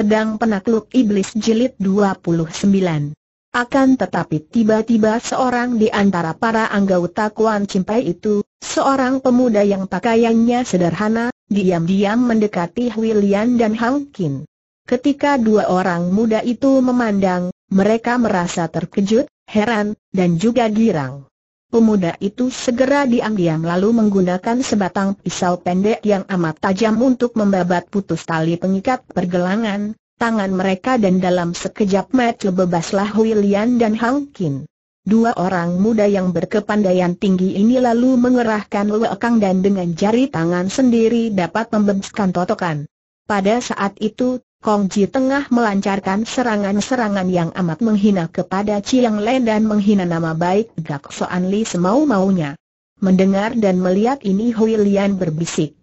Pedang Penakluk Iblis Jilid 29 akan tetapi tiba-tiba seorang di antara para anggota Kuan Cimpai itu, seorang pemuda yang pakaiannya sederhana, diam-diam mendekati William dan Hang Kin. Ketika dua orang muda itu memandang, mereka merasa terkejut, heran, dan juga girang. Pemuda itu segera diam-diam lalu menggunakan sebatang pisau pendek yang amat tajam untuk membabat putus tali pengikat pergelangan, tangan mereka dan dalam sekejap mata bebaslah Huilian dan Hang Kin. Dua orang muda yang berkepandaian tinggi ini lalu mengerahkan lekang dan dengan jari tangan sendiri dapat membebaskan totokan. Pada saat itu, Kong Ji tengah melancarkan serangan-serangan yang amat menghina kepada Chiang Len dan menghina nama baik Gak Soan Li semau-maunya. Mendengar dan melihat ini Hui Lian berbisik.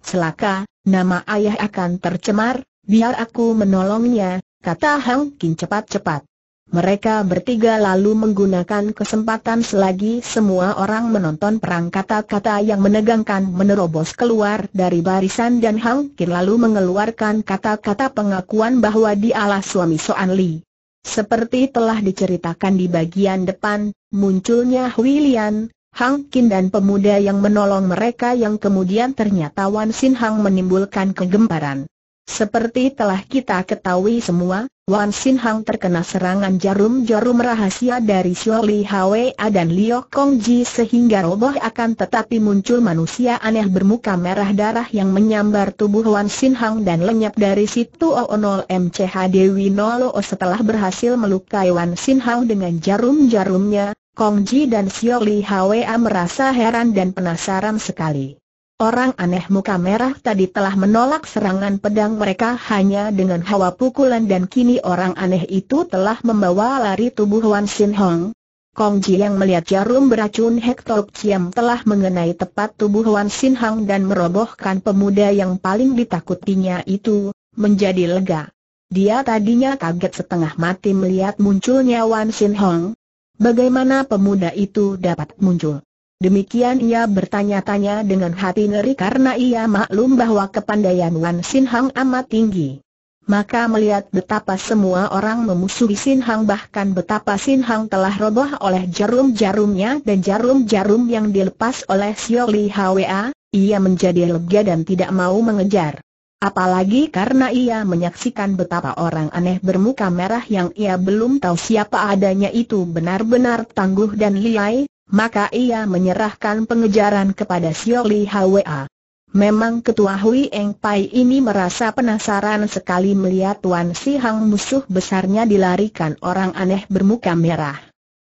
"Selaka, nama ayah akan tercemar, biar aku menolongnya, kata Hang Kin cepat-cepat. Mereka bertiga lalu menggunakan kesempatan selagi semua orang menonton perang kata-kata yang menegangkan menerobos keluar dari barisan dan Hang Kin lalu mengeluarkan kata-kata pengakuan bahwa dialah suami Soan Li. Seperti telah diceritakan di bagian depan, munculnya Hui Lian, Hang Kin dan pemuda yang menolong mereka yang kemudian ternyata Wan Sin Hang menimbulkan kegemparan. Seperti telah kita ketahui semua, Wan Sin Hang terkena serangan jarum-jarum rahasia dari Xiao Li Hwa dan Liu Kong Ji sehingga roboh akan tetapi muncul manusia aneh bermuka merah darah yang menyambar tubuh Wan Sin Hang dan lenyap dari situ O0 MCH Dewi O setelah berhasil melukai Wan Sin Hang dengan jarum-jarumnya, Kong Ji dan Xiao Li Hwa merasa heran dan penasaran sekali. Orang aneh muka merah tadi telah menolak serangan pedang mereka hanya dengan hawa pukulan dan kini orang aneh itu telah membawa lari tubuh Wan Sin Hong. Kong Ji yang melihat jarum beracun Hector Chiam telah mengenai tepat tubuh Wan Sin Hong dan merobohkan pemuda yang paling ditakutinya itu, menjadi lega. Dia tadinya kaget setengah mati melihat munculnya Wan Sin Hong. Bagaimana pemuda itu dapat muncul? Demikian ia bertanya-tanya dengan hati ngeri karena ia maklum bahwa kepandaian Wan Sin Hang amat tinggi. Maka melihat betapa semua orang memusuhi Sin Hang bahkan betapa Sin Hang telah roboh oleh jarum-jarumnya dan jarum-jarum yang dilepas oleh Xiao Li Hwa, ia menjadi lega dan tidak mau mengejar. Apalagi karena ia menyaksikan betapa orang aneh bermuka merah yang ia belum tahu siapa adanya itu benar-benar tangguh dan liai, maka ia menyerahkan pengejaran kepada Sioli Hwa. Memang ketua Hui Eng Pai ini merasa penasaran sekali melihat Wan Si Hang musuh besarnya dilarikan orang aneh bermuka merah.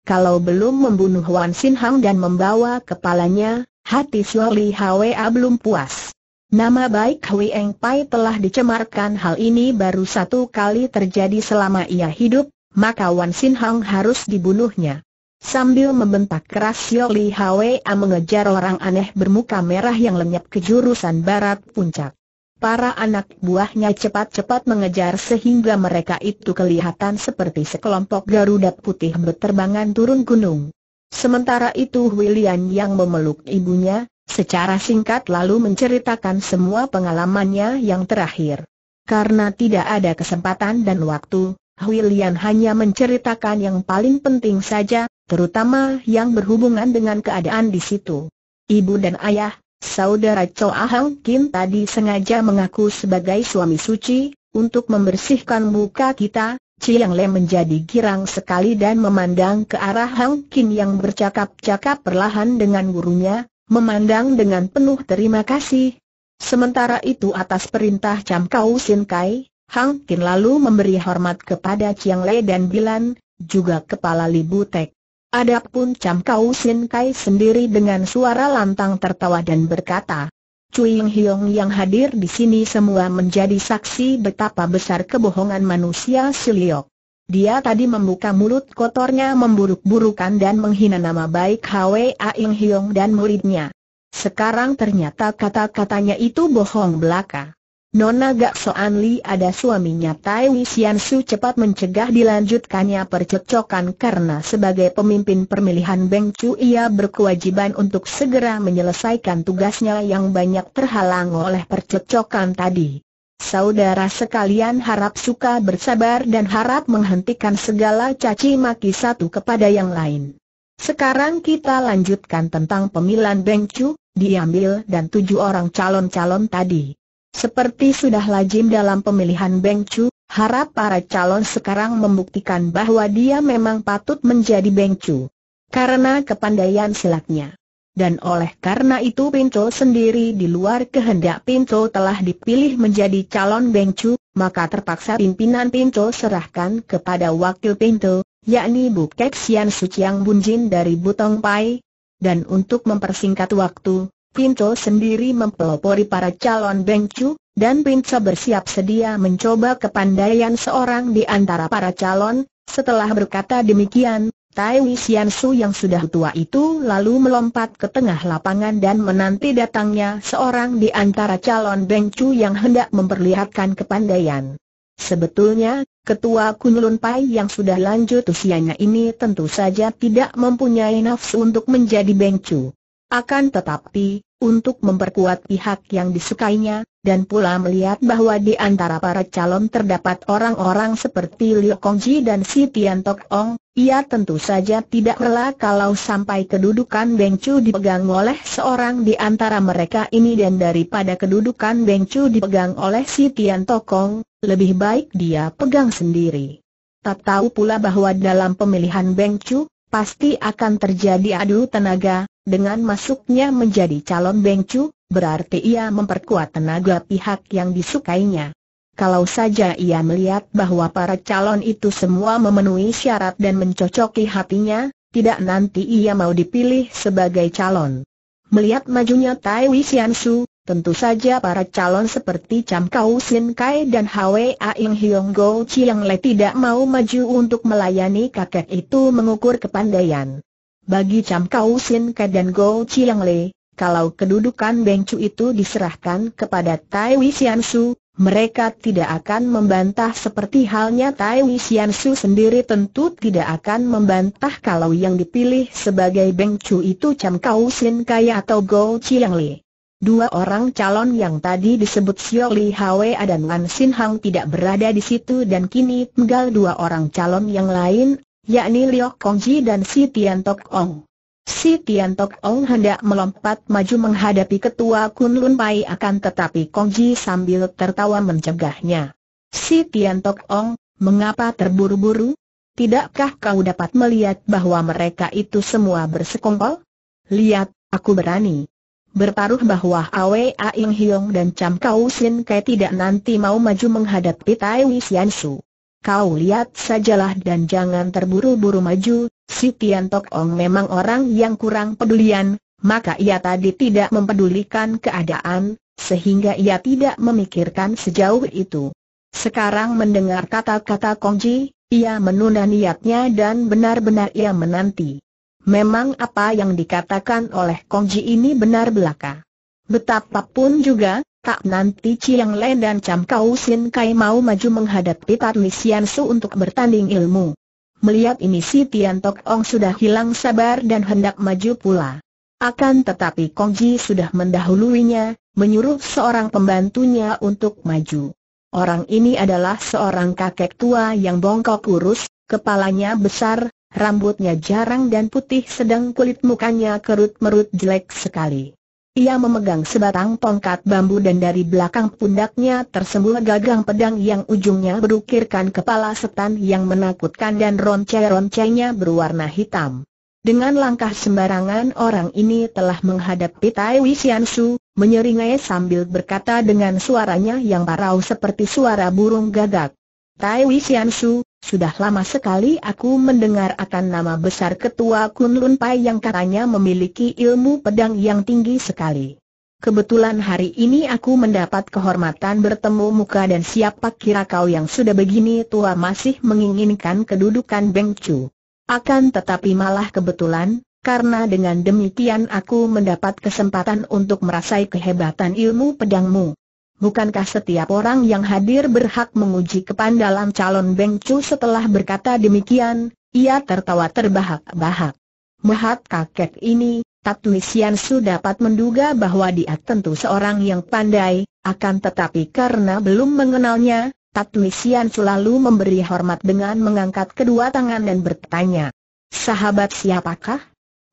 Kalau belum membunuh Wan Sin Hang dan membawa kepalanya, hati Sioli Hwa belum puas. Nama baik Hui Eng Pai telah dicemarkan hal ini baru satu kali terjadi selama ia hidup, maka Wan Sin Hang harus dibunuhnya. Sambil membentak keras Yoli Hwa mengejar orang aneh bermuka merah yang lenyap ke jurusan barat puncak. Para anak buahnya cepat-cepat mengejar sehingga mereka itu kelihatan seperti sekelompok Garuda putih berterbangan turun gunung. Sementara itu William yang memeluk ibunya, secara singkat lalu menceritakan semua pengalamannya yang terakhir. Karena tidak ada kesempatan dan waktu, William hanya menceritakan yang paling penting saja, terutama yang berhubungan dengan keadaan di situ. Ibu dan ayah, saudara Choa Hang Kim tadi sengaja mengaku sebagai suami suci, untuk membersihkan muka kita, Chiang Le menjadi girang sekali dan memandang ke arah Hang Kim yang bercakap-cakap perlahan dengan gurunya, memandang dengan penuh terima kasih. Sementara itu atas perintah Cham Kau Sin Kai, Hang Kim lalu memberi hormat kepada Chiang Le dan Bilan, juga kepala Libu Tek. Adapun Cham Kau Sin Kai sendiri dengan suara lantang tertawa dan berkata, Cui Ying Hiong yang hadir di sini semua menjadi saksi betapa besar kebohongan manusia Siliok. Dia tadi membuka mulut kotornya memburuk-burukan dan menghina nama baik Hwa Yung Hiong dan muridnya. Sekarang ternyata kata-katanya itu bohong belaka. Nona Gak Soan Li ada suaminya Tai Wisian Su cepat mencegah dilanjutkannya percekcokan karena sebagai pemimpin pemilihan Beng Chu ia berkewajiban untuk segera menyelesaikan tugasnya yang banyak terhalang oleh percekcokan tadi. Saudara sekalian harap suka bersabar dan harap menghentikan segala caci maki satu kepada yang lain. Sekarang kita lanjutkan tentang pemilihan Beng Chu, diambil dan tujuh orang calon-calon tadi. Seperti sudah lazim dalam pemilihan Beng Chu, harap para calon sekarang membuktikan bahwa dia memang patut menjadi Beng Chu. Karena kepandaian silatnya. Dan oleh karena itu Pinto sendiri di luar kehendak Pinto telah dipilih menjadi calon Beng Chu, maka terpaksa pimpinan Pinto serahkan kepada wakil Pinto, yakni Kek Sian Suciang Bunjin dari Butong Pai. Dan untuk mempersingkat waktu, Pinto sendiri mempelopori para calon bengcu, dan Pinto bersiap sedia mencoba kepandaian seorang di antara para calon, setelah berkata demikian, Tai Wisian Su yang sudah tua itu lalu melompat ke tengah lapangan dan menanti datangnya seorang di antara calon bengcu yang hendak memperlihatkan kepandaian. Sebetulnya, ketua Kunlun Pai yang sudah lanjut usianya ini tentu saja tidak mempunyai nafsu untuk menjadi bengcu. Akan tetapi, untuk memperkuat pihak yang disukainya, dan pula melihat bahwa di antara para calon terdapat orang-orang seperti Liu Kongji dan Si Tian Tok Ong, ia tentu saja tidak rela kalau sampai kedudukan Beng Chu dipegang oleh seorang di antara mereka ini dan daripada kedudukan Beng Chu dipegang oleh Si Tian Tok Ong, lebih baik dia pegang sendiri. Tak tahu pula bahwa dalam pemilihan Beng Chu, pasti akan terjadi adu tenaga, dengan masuknya menjadi calon Bengcu, berarti ia memperkuat tenaga pihak yang disukainya. Kalau saja ia melihat bahwa para calon itu semua memenuhi syarat dan mencocoki hatinya, tidak nanti ia mau dipilih sebagai calon. Melihat majunya Tai Wisiansu, tentu saja para calon seperti Cham Kau Sin Kai dan Hwe Ing Hyong Go Chiang Le tidak mau maju untuk melayani kakek itu mengukur kepandaian. Bagi Cham Kau Sin Ke dan Go Chiang Le, kalau kedudukan Beng Chu itu diserahkan kepada Tai Wei Sian Su, mereka tidak akan membantah seperti halnya Tai Wei Sian Su sendiri tentu tidak akan membantah kalau yang dipilih sebagai Beng Chu itu Cham Kau Sin Ke atau Go Chiang Le. Dua orang calon yang tadi disebut Xiao Li Hwe dan Wan Sin Hang tidak berada di situ dan kini tinggal dua orang calon yang lain yakni Liok Kongji dan Si Tian Tok Ong. Si Tian Tok Ong hendak melompat maju menghadapi ketua Kun Lun Pai akan tetapi Kongji sambil tertawa mencegahnya. Si Tian Tok Ong, mengapa terburu-buru? Tidakkah kau dapat melihat bahwa mereka itu semua bersekongkol? Lihat, aku berani. Berparuh bahwa Awe Aing Hiong dan Cham Kau Sin Kai tidak nanti mau maju menghadapi Tai Wisian Su kau lihat sajalah dan jangan terburu-buru maju, si Tian Tok Ong memang orang yang kurang pedulian, maka ia tadi tidak mempedulikan keadaan, sehingga ia tidak memikirkan sejauh itu. Sekarang mendengar kata-kata Kongji, ia menunda niatnya dan benar-benar ia menanti. Memang apa yang dikatakan oleh Kongji ini benar belaka. Betapapun juga, tak nanti Chiang Le dan cam Kau Sin Kai mau maju menghadapi Tat Lisian Su untuk bertanding ilmu. Melihat ini si Tian Tok Ong sudah hilang sabar dan hendak maju pula. Akan tetapi Kong Ji sudah mendahuluinya, menyuruh seorang pembantunya untuk maju. Orang ini adalah seorang kakek tua yang bongkok kurus, kepalanya besar, rambutnya jarang dan putih sedang kulit mukanya kerut-merut jelek sekali. Ia memegang sebatang tongkat bambu dan dari belakang pundaknya tersembul gagang pedang yang ujungnya berukirkan kepala setan yang menakutkan dan ronce-roncenya berwarna hitam. Dengan langkah sembarangan orang ini telah menghadapi Tai Wisiansu, menyeringai sambil berkata dengan suaranya yang parau seperti suara burung gagak. Tai Wisiansu, sudah lama sekali aku mendengar akan nama besar ketua Kunlun Pai yang katanya memiliki ilmu pedang yang tinggi sekali. Kebetulan hari ini aku mendapat kehormatan bertemu muka dan siapa kira kau yang sudah begini tua masih menginginkan kedudukan Beng Chu. Akan tetapi malah kebetulan, karena dengan demikian aku mendapat kesempatan untuk merasai kehebatan ilmu pedangmu. Bukankah setiap orang yang hadir berhak menguji kepandalan calon Beng Chu setelah berkata demikian, ia tertawa terbahak-bahak. Mahat kakek ini, Tak Sian Su dapat menduga bahwa dia tentu seorang yang pandai, akan tetapi karena belum mengenalnya, Tak Sian selalu memberi hormat dengan mengangkat kedua tangan dan bertanya, Sahabat siapakah?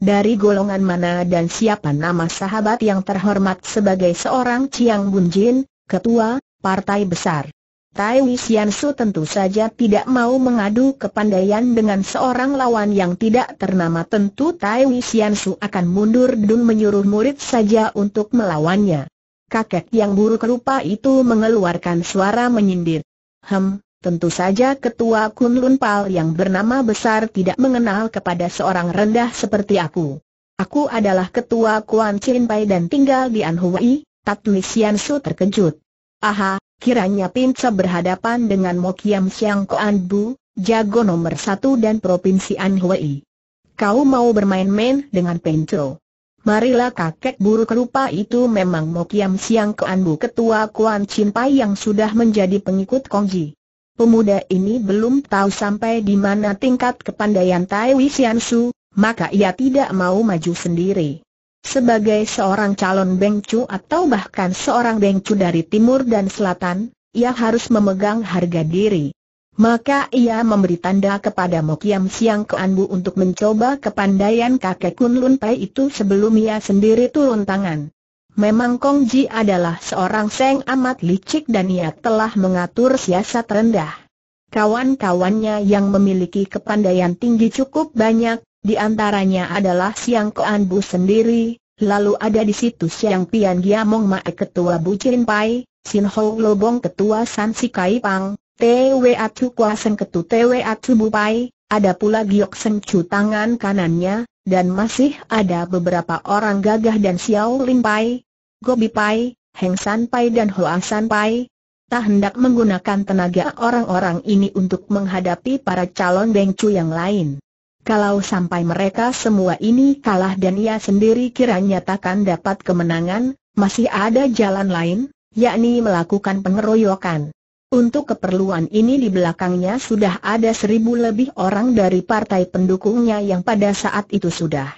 Dari golongan mana dan siapa nama sahabat yang terhormat sebagai seorang Ciang Bunjin, ketua, partai besar. Tai Wisiansu tentu saja tidak mau mengadu kepandaian dengan seorang lawan yang tidak ternama tentu Tai Wisiansu akan mundur dan menyuruh murid saja untuk melawannya. Kakek yang buruk rupa itu mengeluarkan suara menyindir. Hem, tentu saja ketua Kunlun Pal yang bernama besar tidak mengenal kepada seorang rendah seperti aku. Aku adalah ketua Kuan Chin Pai dan tinggal di Anhui, Tatui Sian Su terkejut. Aha, kiranya Pinca berhadapan dengan Mokiam Siang Koan Bu, jago nomor satu dan Provinsi Anhui. Kau mau bermain-main dengan Pinco. Marilah kakek buruk rupa itu memang Mokiam Siang Kuan Bu Ketua Kuan Pai yang sudah menjadi pengikut Kongji. Pemuda ini belum tahu sampai di mana tingkat kepandaian Tai Wisian Su, maka ia tidak mau maju sendiri. Sebagai seorang calon bengcu atau bahkan seorang bengcu dari timur dan selatan, ia harus memegang harga diri. Maka ia memberi tanda kepada Mokiam Siang Keanbu untuk mencoba kepandaian kakek Kun Lun Pai itu sebelum ia sendiri turun tangan. Memang Kong Ji adalah seorang seng amat licik dan ia telah mengatur siasat rendah. Kawan-kawannya yang memiliki kepandaian tinggi cukup banyak, di antaranya adalah Siang Koan Bu sendiri, lalu ada di situ Siang Pian Giamong Mae Ketua Bu Chin Pai, Sin Ho Lobong Ketua San Kai Pang, Atu Kwa Kuaseng Ketu Atu Bu Pai, ada pula Giok Seng Chu tangan kanannya, dan masih ada beberapa orang gagah dan Xiao Lin Pai, Gobi Pai, Heng San Pai dan Hoa San Pai, tak hendak menggunakan tenaga orang-orang ini untuk menghadapi para calon Bengcu yang lain. Kalau sampai mereka semua ini kalah dan ia sendiri kiranya takkan dapat kemenangan, masih ada jalan lain, yakni melakukan pengeroyokan. Untuk keperluan ini di belakangnya sudah ada seribu lebih orang dari partai pendukungnya yang pada saat itu sudah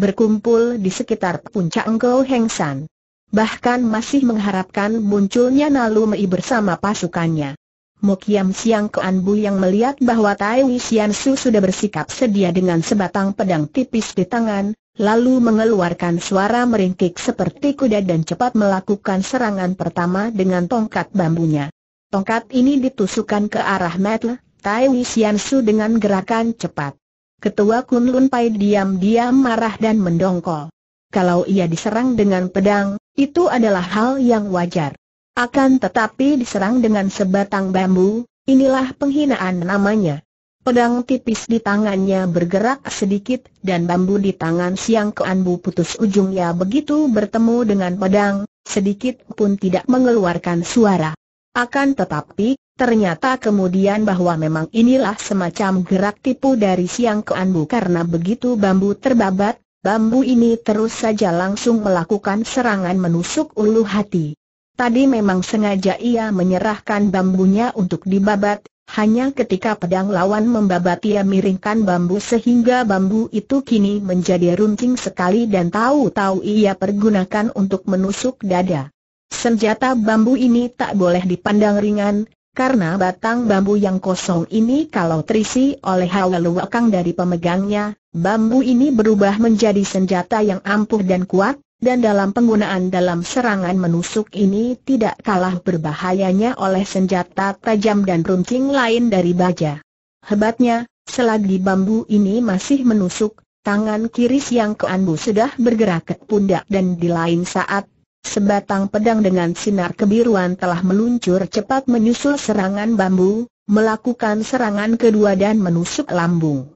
berkumpul di sekitar puncak Engkau Heng San. Bahkan masih mengharapkan munculnya Nalu Mei bersama pasukannya. Mokiam Siang Keanbu yang melihat bahwa Tai Wisian Su sudah bersikap sedia dengan sebatang pedang tipis di tangan, lalu mengeluarkan suara meringkik seperti kuda dan cepat melakukan serangan pertama dengan tongkat bambunya. Tongkat ini ditusukkan ke arah Metle, Tai Wisian Su dengan gerakan cepat. Ketua Kun Lun Pai diam-diam marah dan mendongkol. Kalau ia diserang dengan pedang, itu adalah hal yang wajar. Akan tetapi diserang dengan sebatang bambu, inilah penghinaan namanya. Pedang tipis di tangannya bergerak sedikit dan bambu di tangan Siang Keanbu putus ujungnya begitu bertemu dengan pedang, sedikit pun tidak mengeluarkan suara. Akan tetapi, ternyata kemudian bahwa memang inilah semacam gerak tipu dari Siang Keanbu karena begitu bambu terbabat, bambu ini terus saja langsung melakukan serangan menusuk ulu hati. Tadi memang sengaja ia menyerahkan bambunya untuk dibabat, hanya ketika pedang lawan membabat ia miringkan bambu sehingga bambu itu kini menjadi runcing sekali dan tahu-tahu ia pergunakan untuk menusuk dada. Senjata bambu ini tak boleh dipandang ringan, karena batang bambu yang kosong ini kalau terisi oleh hawa luwakang dari pemegangnya, bambu ini berubah menjadi senjata yang ampuh dan kuat, dan dalam penggunaan dalam serangan menusuk ini tidak kalah berbahayanya oleh senjata tajam dan runcing lain dari baja. Hebatnya, selagi bambu ini masih menusuk, tangan kiri Siang Keanbu sudah bergerak ke pundak dan di lain saat, sebatang pedang dengan sinar kebiruan telah meluncur cepat menyusul serangan bambu, melakukan serangan kedua dan menusuk lambung.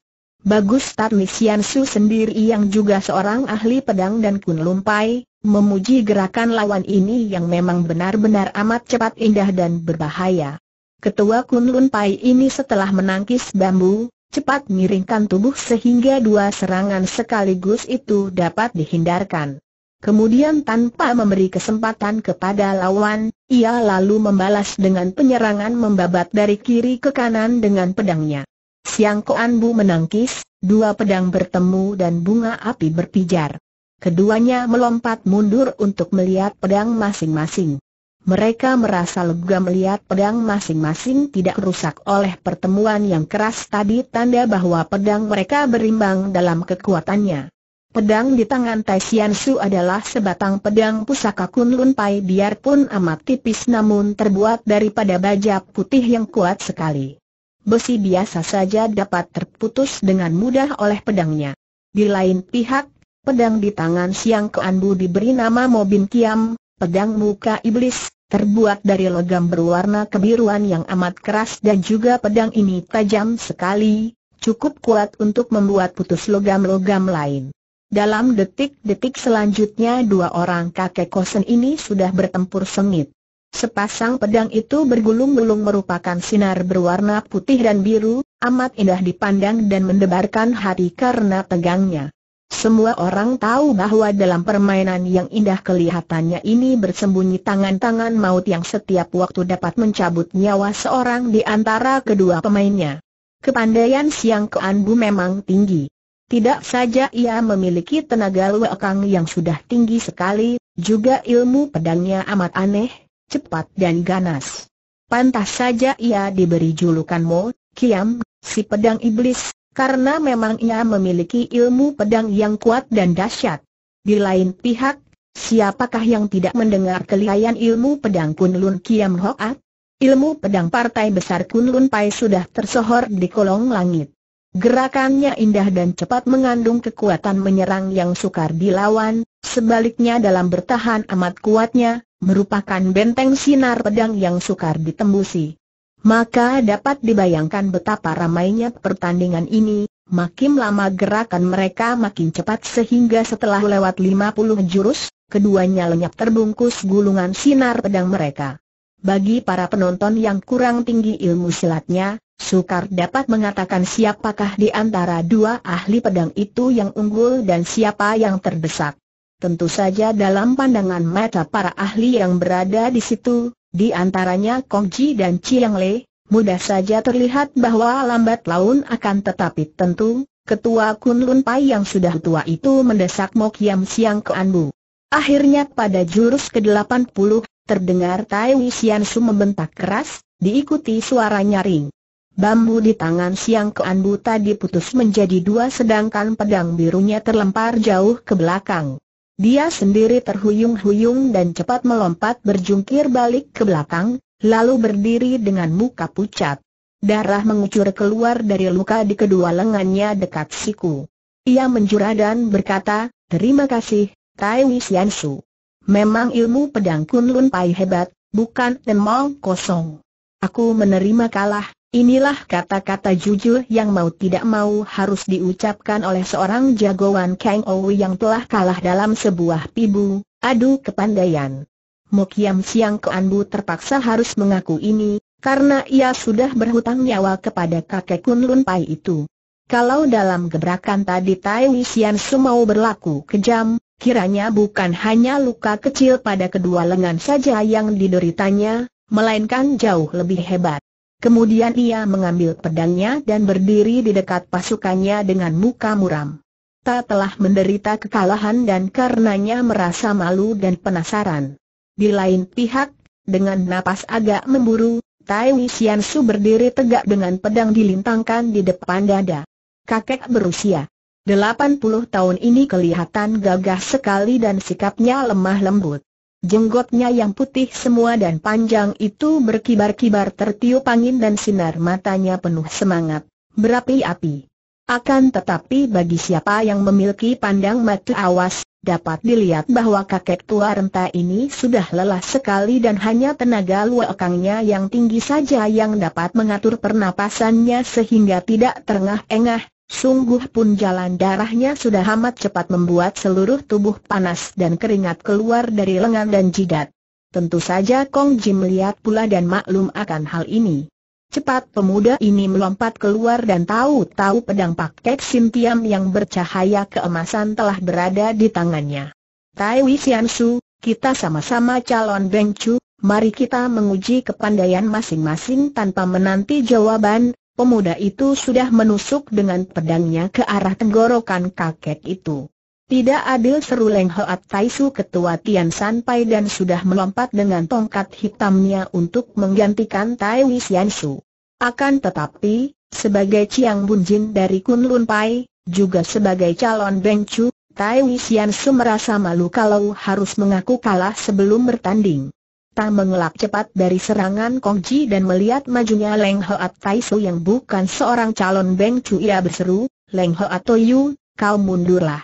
Bagus Tarnisian Su sendiri yang juga seorang ahli pedang dan kun lumpai, memuji gerakan lawan ini yang memang benar-benar amat cepat indah dan berbahaya. Ketua kun lumpai ini setelah menangkis bambu, cepat miringkan tubuh sehingga dua serangan sekaligus itu dapat dihindarkan. Kemudian tanpa memberi kesempatan kepada lawan, ia lalu membalas dengan penyerangan membabat dari kiri ke kanan dengan pedangnya. Siang Koan Bu menangkis, dua pedang bertemu dan bunga api berpijar. Keduanya melompat mundur untuk melihat pedang masing-masing. Mereka merasa lega melihat pedang masing-masing tidak rusak oleh pertemuan yang keras tadi tanda bahwa pedang mereka berimbang dalam kekuatannya. Pedang di tangan Tai Su adalah sebatang pedang pusaka Kunlun Pai biarpun amat tipis namun terbuat daripada baja putih yang kuat sekali besi biasa saja dapat terputus dengan mudah oleh pedangnya. Di lain pihak, pedang di tangan Siang Keanbu diberi nama Mobin Kiam, pedang muka iblis, terbuat dari logam berwarna kebiruan yang amat keras dan juga pedang ini tajam sekali, cukup kuat untuk membuat putus logam-logam lain. Dalam detik-detik selanjutnya dua orang kakek kosen ini sudah bertempur sengit. Sepasang pedang itu bergulung-gulung merupakan sinar berwarna putih dan biru, amat indah dipandang dan mendebarkan hati karena tegangnya. Semua orang tahu bahwa dalam permainan yang indah kelihatannya ini bersembunyi tangan-tangan maut yang setiap waktu dapat mencabut nyawa seorang di antara kedua pemainnya. Kepandaian Siang keanbu memang tinggi. Tidak saja ia memiliki tenaga luakang yang sudah tinggi sekali, juga ilmu pedangnya amat aneh, cepat dan ganas. Pantas saja ia diberi julukan Mo, Kiam, si pedang iblis, karena memang ia memiliki ilmu pedang yang kuat dan dahsyat. Di lain pihak, siapakah yang tidak mendengar kelihayan ilmu pedang Kunlun Kiam Hoat? Ilmu pedang partai besar Kunlun Pai sudah tersohor di kolong langit. Gerakannya indah dan cepat mengandung kekuatan menyerang yang sukar dilawan, sebaliknya dalam bertahan amat kuatnya, merupakan benteng sinar pedang yang sukar ditembusi. Maka dapat dibayangkan betapa ramainya pertandingan ini, makin lama gerakan mereka makin cepat sehingga setelah lewat 50 jurus, keduanya lenyap terbungkus gulungan sinar pedang mereka. Bagi para penonton yang kurang tinggi ilmu silatnya, sukar dapat mengatakan siapakah di antara dua ahli pedang itu yang unggul dan siapa yang terdesak. Tentu saja dalam pandangan mata para ahli yang berada di situ, di antaranya Kong Ji dan Chiang Le, mudah saja terlihat bahwa lambat laun akan tetapi tentu, ketua Kun Lun Pai yang sudah tua itu mendesak Mok Yam Siang ke Anbu. Akhirnya pada jurus ke-80, terdengar Tai Wu Sian Su membentak keras, diikuti suara nyaring. Bambu di tangan siang Keanbu tadi putus menjadi dua sedangkan pedang birunya terlempar jauh ke belakang. Dia sendiri terhuyung-huyung dan cepat melompat berjungkir balik ke belakang, lalu berdiri dengan muka pucat. Darah mengucur keluar dari luka di kedua lengannya dekat siku. Ia menjura dan berkata, terima kasih, Tai Wisiansu. Memang ilmu pedang Kunlun Pai hebat, bukan emong kosong. Aku menerima kalah, Inilah kata-kata jujur yang mau tidak mau harus diucapkan oleh seorang jagoan Kang Ou yang telah kalah dalam sebuah pibu, adu kepandaian. Mokiam Siang Keanbu terpaksa harus mengaku ini, karena ia sudah berhutang nyawa kepada kakek Kun Lun Pai itu. Kalau dalam gebrakan tadi Tai Wisian Sumau berlaku kejam, kiranya bukan hanya luka kecil pada kedua lengan saja yang dideritanya, melainkan jauh lebih hebat. Kemudian ia mengambil pedangnya dan berdiri di dekat pasukannya dengan muka muram. Ta telah menderita kekalahan dan karenanya merasa malu dan penasaran. Di lain pihak, dengan napas agak memburu, Tai Xian Su berdiri tegak dengan pedang dilintangkan di depan dada. Kakek berusia 80 tahun ini kelihatan gagah sekali dan sikapnya lemah lembut. Jenggotnya yang putih semua dan panjang itu berkibar-kibar tertiup angin dan sinar matanya penuh semangat, berapi-api. Akan tetapi bagi siapa yang memiliki pandang mata awas, dapat dilihat bahwa kakek tua renta ini sudah lelah sekali dan hanya tenaga luakangnya yang tinggi saja yang dapat mengatur pernapasannya sehingga tidak terengah-engah, Sungguh pun jalan darahnya sudah amat cepat membuat seluruh tubuh panas dan keringat keluar dari lengan dan jidat. Tentu saja Kong Jim melihat pula dan maklum akan hal ini. Cepat pemuda ini melompat keluar dan tahu-tahu pedang Pak Sim Tiam yang bercahaya keemasan telah berada di tangannya. Tai Wisian Su, kita sama-sama calon Beng Chu, mari kita menguji kepandaian masing-masing tanpa menanti jawaban, pemuda itu sudah menusuk dengan pedangnya ke arah tenggorokan kakek itu. Tidak adil seru Leng Hoat Taisu ketua Tian San Pai dan sudah melompat dengan tongkat hitamnya untuk menggantikan Tai Wisian Su. Akan tetapi, sebagai Chiang Bunjin dari Kunlun Pai, juga sebagai calon Beng Chu, Tai Wisian Su merasa malu kalau harus mengaku kalah sebelum bertanding. Tan mengelak cepat dari serangan Kong Ji dan melihat majunya Leng Hoat Su yang bukan seorang calon Beng Chu ia berseru, Leng Hoat Toyu, kau mundurlah.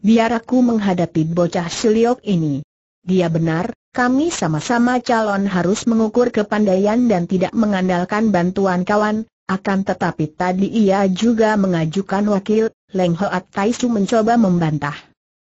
Biar aku menghadapi bocah Siliok ini. Dia benar, kami sama-sama calon harus mengukur kepandaian dan tidak mengandalkan bantuan kawan, akan tetapi tadi ia juga mengajukan wakil, Leng Hoat Su mencoba membantah.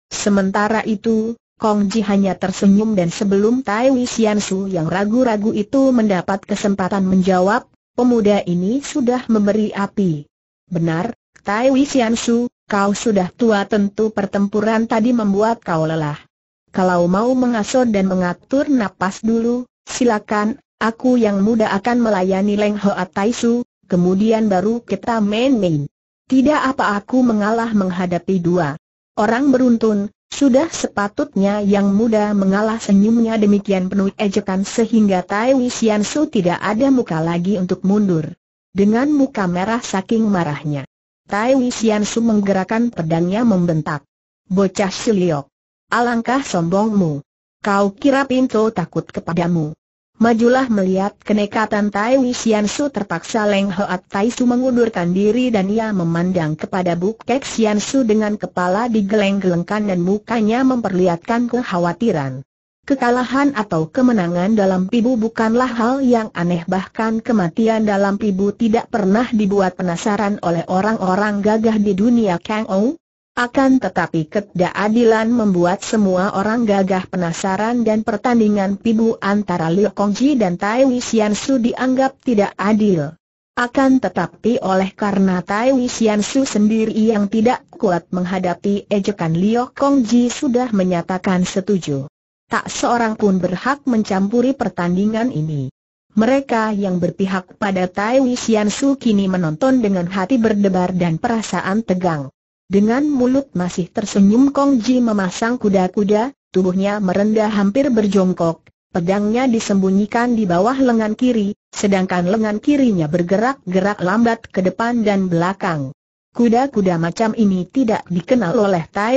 Sementara itu, Kong Ji hanya tersenyum dan sebelum Tai Wisian Su yang ragu-ragu itu mendapat kesempatan menjawab, pemuda ini sudah memberi api. Benar, Tai Wisian Su, kau sudah tua tentu pertempuran tadi membuat kau lelah. Kalau mau mengasuh dan mengatur napas dulu, silakan, aku yang muda akan melayani Leng Hoa Tai Su, kemudian baru kita main-main. Tidak apa aku mengalah menghadapi dua orang beruntun, sudah sepatutnya yang muda mengalah senyumnya demikian penuh ejekan sehingga Tai Wisian Su tidak ada muka lagi untuk mundur. Dengan muka merah saking marahnya. Tai Wisian Su menggerakkan pedangnya membentak. Bocah Siliok. Alangkah sombongmu. Kau kira Pinto takut kepadamu. Majulah melihat kenekatan Tai Wisyan Su terpaksa Leng Hoat Tai Su mengundurkan diri dan ia memandang kepada Buk Kek Sian Su dengan kepala digeleng-gelengkan dan mukanya memperlihatkan kekhawatiran. Kekalahan atau kemenangan dalam pibu bukanlah hal yang aneh bahkan kematian dalam pibu tidak pernah dibuat penasaran oleh orang-orang gagah di dunia Kang Ou. Akan tetapi ketidakadilan membuat semua orang gagah penasaran dan pertandingan pibu antara Liu Kongji dan Tai Wisian Su dianggap tidak adil. Akan tetapi oleh karena Tai Wisian Su sendiri yang tidak kuat menghadapi ejekan Liu Kongji sudah menyatakan setuju. Tak seorang pun berhak mencampuri pertandingan ini. Mereka yang berpihak pada Tai Wisian Su kini menonton dengan hati berdebar dan perasaan tegang. Dengan mulut masih tersenyum Kong Ji memasang kuda-kuda, tubuhnya merendah hampir berjongkok, pedangnya disembunyikan di bawah lengan kiri, sedangkan lengan kirinya bergerak-gerak lambat ke depan dan belakang. Kuda-kuda macam ini tidak dikenal oleh Tai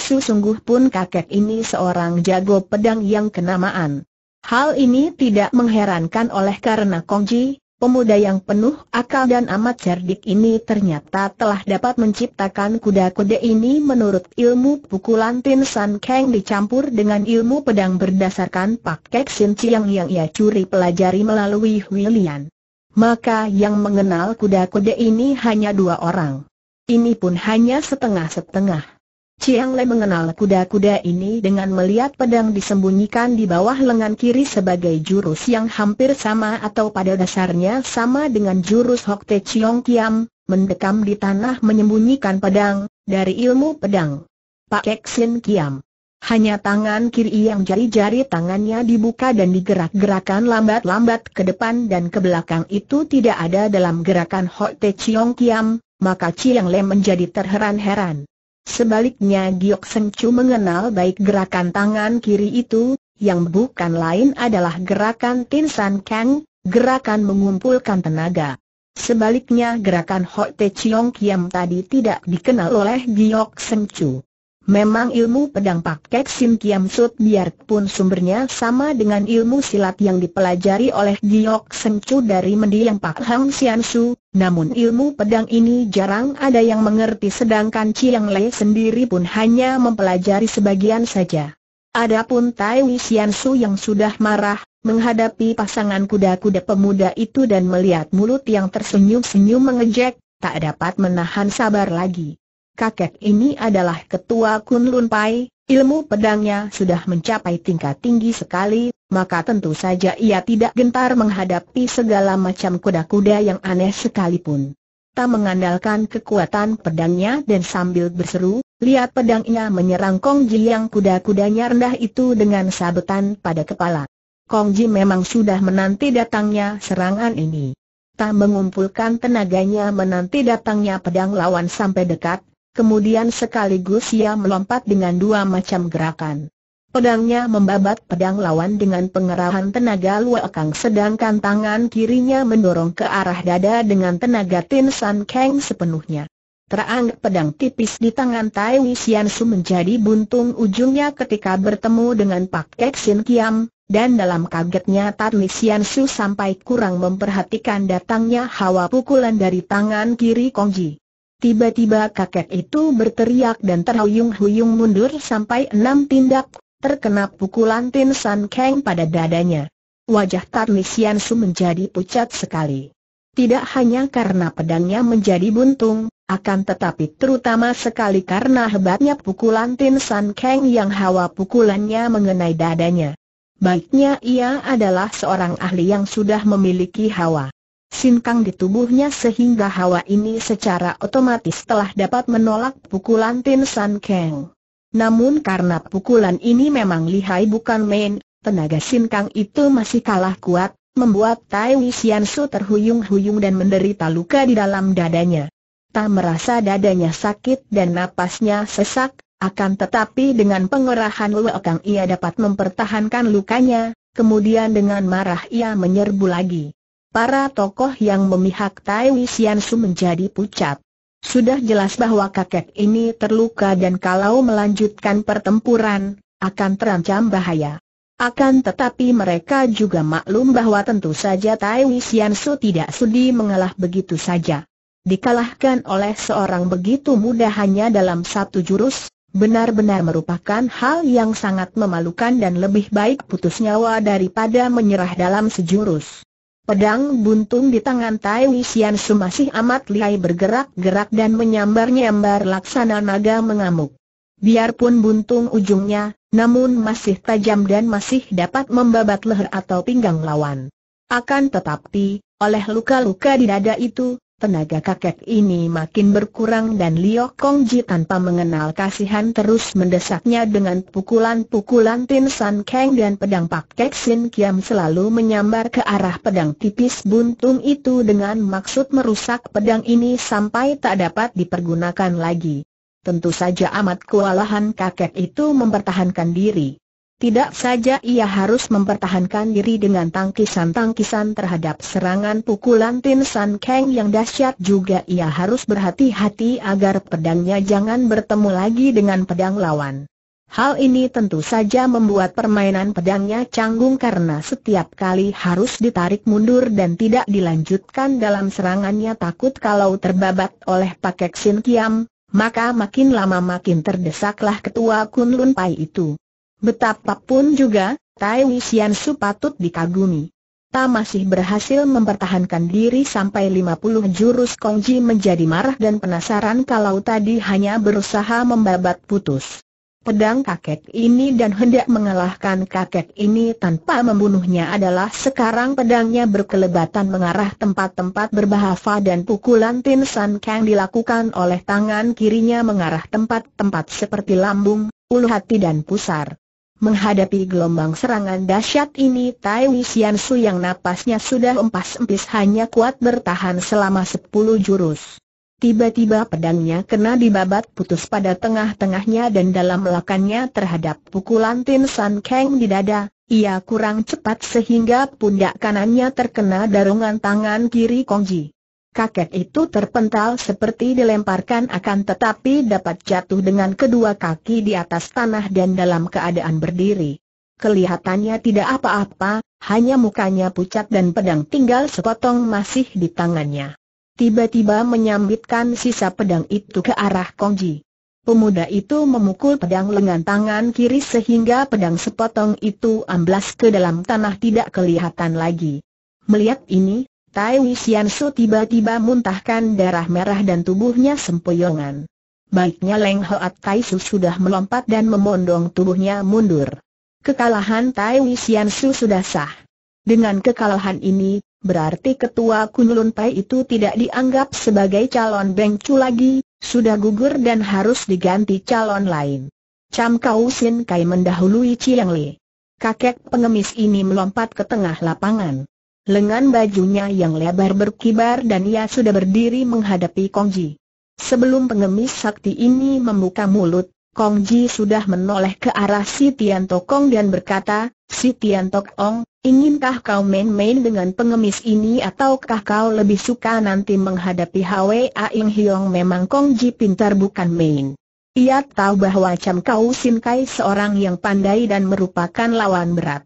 Su sungguh pun kakek ini seorang jago pedang yang kenamaan. Hal ini tidak mengherankan oleh karena Kong Ji, Pemuda yang penuh akal dan amat cerdik ini ternyata telah dapat menciptakan kuda-kuda ini menurut ilmu pukulan Tin San Kang dicampur dengan ilmu pedang berdasarkan Kek Sin Chiang yang ia curi pelajari melalui Huilian. Maka yang mengenal kuda-kuda ini hanya dua orang. Ini pun hanya setengah-setengah. Chiang Le mengenal kuda-kuda ini dengan melihat pedang disembunyikan di bawah lengan kiri sebagai jurus yang hampir sama atau pada dasarnya sama dengan jurus Hok Te Chiong Kiam, mendekam di tanah menyembunyikan pedang, dari ilmu pedang. Pak Sin Kiam. Hanya tangan kiri yang jari-jari tangannya dibuka dan digerak-gerakan lambat-lambat ke depan dan ke belakang itu tidak ada dalam gerakan Hok Te Chiong Kiam, maka Chiang Le menjadi terheran-heran. Sebaliknya Giok Chu mengenal baik gerakan tangan kiri itu, yang bukan lain adalah gerakan Tin San Kang, gerakan mengumpulkan tenaga. Sebaliknya gerakan Ho Te Chiong Kiam tadi tidak dikenal oleh Giok Chu. Memang ilmu pedang Pak Sim Kiam Sut biarpun sumbernya sama dengan ilmu silat yang dipelajari oleh Giok Sencu dari mendiang Pak Hang Sian Su, namun ilmu pedang ini jarang ada yang mengerti sedangkan Chiang Lei sendiri pun hanya mempelajari sebagian saja. Adapun Tai Sian Su yang sudah marah, menghadapi pasangan kuda-kuda pemuda itu dan melihat mulut yang tersenyum-senyum mengejek, tak dapat menahan sabar lagi kakek ini adalah ketua Kunlun Pai, ilmu pedangnya sudah mencapai tingkat tinggi sekali, maka tentu saja ia tidak gentar menghadapi segala macam kuda-kuda yang aneh sekalipun. Tak mengandalkan kekuatan pedangnya dan sambil berseru, lihat pedangnya menyerang Kong Ji yang kuda-kudanya rendah itu dengan sabetan pada kepala. Kong Ji memang sudah menanti datangnya serangan ini. Tak mengumpulkan tenaganya menanti datangnya pedang lawan sampai dekat, Kemudian sekaligus ia melompat dengan dua macam gerakan. Pedangnya membabat pedang lawan dengan pengerahan tenaga luakang sedangkan tangan kirinya mendorong ke arah dada dengan tenaga Tin San Kang sepenuhnya. Terang pedang tipis di tangan Tai Wisian Su menjadi buntung ujungnya ketika bertemu dengan Pak Kek Sin Kiam, dan dalam kagetnya Tai Wisian Su sampai kurang memperhatikan datangnya hawa pukulan dari tangan kiri Kong Ji. Tiba-tiba kakek itu berteriak dan terhuyung-huyung mundur sampai enam tindak, terkena pukulan Tin San Kang pada dadanya. Wajah Tarni Sian Su menjadi pucat sekali. Tidak hanya karena pedangnya menjadi buntung, akan tetapi terutama sekali karena hebatnya pukulan Tin San Kang yang hawa pukulannya mengenai dadanya. Baiknya ia adalah seorang ahli yang sudah memiliki hawa sinkang di tubuhnya sehingga hawa ini secara otomatis telah dapat menolak pukulan Tin San Kang. Namun karena pukulan ini memang lihai bukan main, tenaga sinkang itu masih kalah kuat, membuat Tai xian Su terhuyung-huyung dan menderita luka di dalam dadanya. Tak merasa dadanya sakit dan napasnya sesak, akan tetapi dengan pengerahan Luokang ia dapat mempertahankan lukanya, kemudian dengan marah ia menyerbu lagi para tokoh yang memihak Tai Su menjadi pucat. Sudah jelas bahwa kakek ini terluka dan kalau melanjutkan pertempuran, akan terancam bahaya. Akan tetapi mereka juga maklum bahwa tentu saja Tai Su tidak sudi mengalah begitu saja. Dikalahkan oleh seorang begitu mudah hanya dalam satu jurus, benar-benar merupakan hal yang sangat memalukan dan lebih baik putus nyawa daripada menyerah dalam sejurus. Pedang buntung di tangan Tai Wisian Su masih amat lihai bergerak-gerak dan menyambar-nyambar laksana naga mengamuk. Biarpun buntung ujungnya, namun masih tajam dan masih dapat membabat leher atau pinggang lawan. Akan tetapi, oleh luka-luka di dada itu, Tenaga kakek ini makin berkurang dan Liok Kongji tanpa mengenal kasihan terus mendesaknya dengan pukulan-pukulan Tin San Kang dan pedang Pak Kek Sin Kiam selalu menyambar ke arah pedang tipis buntung itu dengan maksud merusak pedang ini sampai tak dapat dipergunakan lagi. Tentu saja amat kewalahan kakek itu mempertahankan diri. Tidak saja ia harus mempertahankan diri dengan tangkisan-tangkisan terhadap serangan pukulan Tin San Kang yang dahsyat juga ia harus berhati-hati agar pedangnya jangan bertemu lagi dengan pedang lawan. Hal ini tentu saja membuat permainan pedangnya canggung karena setiap kali harus ditarik mundur dan tidak dilanjutkan dalam serangannya takut kalau terbabat oleh Pakek Sin Kiam, maka makin lama makin terdesaklah ketua Kun Lun Pai itu. Betapapun juga, Tai Supatut Su patut dikagumi. Ta masih berhasil mempertahankan diri sampai 50 jurus Kongji menjadi marah dan penasaran kalau tadi hanya berusaha membabat putus. Pedang kakek ini dan hendak mengalahkan kakek ini tanpa membunuhnya adalah sekarang pedangnya berkelebatan mengarah tempat-tempat berbahava dan pukulan Tin San Kang dilakukan oleh tangan kirinya mengarah tempat-tempat seperti lambung, ulu hati dan pusar. Menghadapi gelombang serangan dahsyat ini Tai Wisian Su yang napasnya sudah empas-empis hanya kuat bertahan selama sepuluh jurus. Tiba-tiba pedangnya kena dibabat putus pada tengah-tengahnya dan dalam lakannya terhadap pukulan Tin San Kang di dada, ia kurang cepat sehingga pundak kanannya terkena darungan tangan kiri Kong Ji. Kakek itu terpental seperti dilemparkan akan tetapi dapat jatuh dengan kedua kaki di atas tanah dan dalam keadaan berdiri. Kelihatannya tidak apa-apa, hanya mukanya pucat dan pedang tinggal sepotong masih di tangannya. Tiba-tiba menyambitkan sisa pedang itu ke arah Kongji. Pemuda itu memukul pedang lengan tangan kiri sehingga pedang sepotong itu amblas ke dalam tanah tidak kelihatan lagi. Melihat ini, Tai Su tiba-tiba muntahkan darah merah dan tubuhnya sempoyongan. Baiknya Leng Hoat Tai Su sudah melompat dan memondong tubuhnya mundur. Kekalahan Tai Su sudah sah. Dengan kekalahan ini, berarti ketua Kunlun Tai itu tidak dianggap sebagai calon Beng Chu lagi, sudah gugur dan harus diganti calon lain. Cam Kau Sin Kai mendahului Chiang Li. Kakek pengemis ini melompat ke tengah lapangan. Lengan bajunya yang lebar berkibar dan ia sudah berdiri menghadapi Kongji. Sebelum pengemis sakti ini membuka mulut, Kongji sudah menoleh ke arah si Tian Tokong dan berkata, Si Tian Tokong, inginkah kau main-main dengan pengemis ini ataukah kau lebih suka nanti menghadapi Hwa Aing Hiong memang Kong Ji pintar bukan main. Ia tahu bahwa Cham Kau Sin Kai seorang yang pandai dan merupakan lawan berat.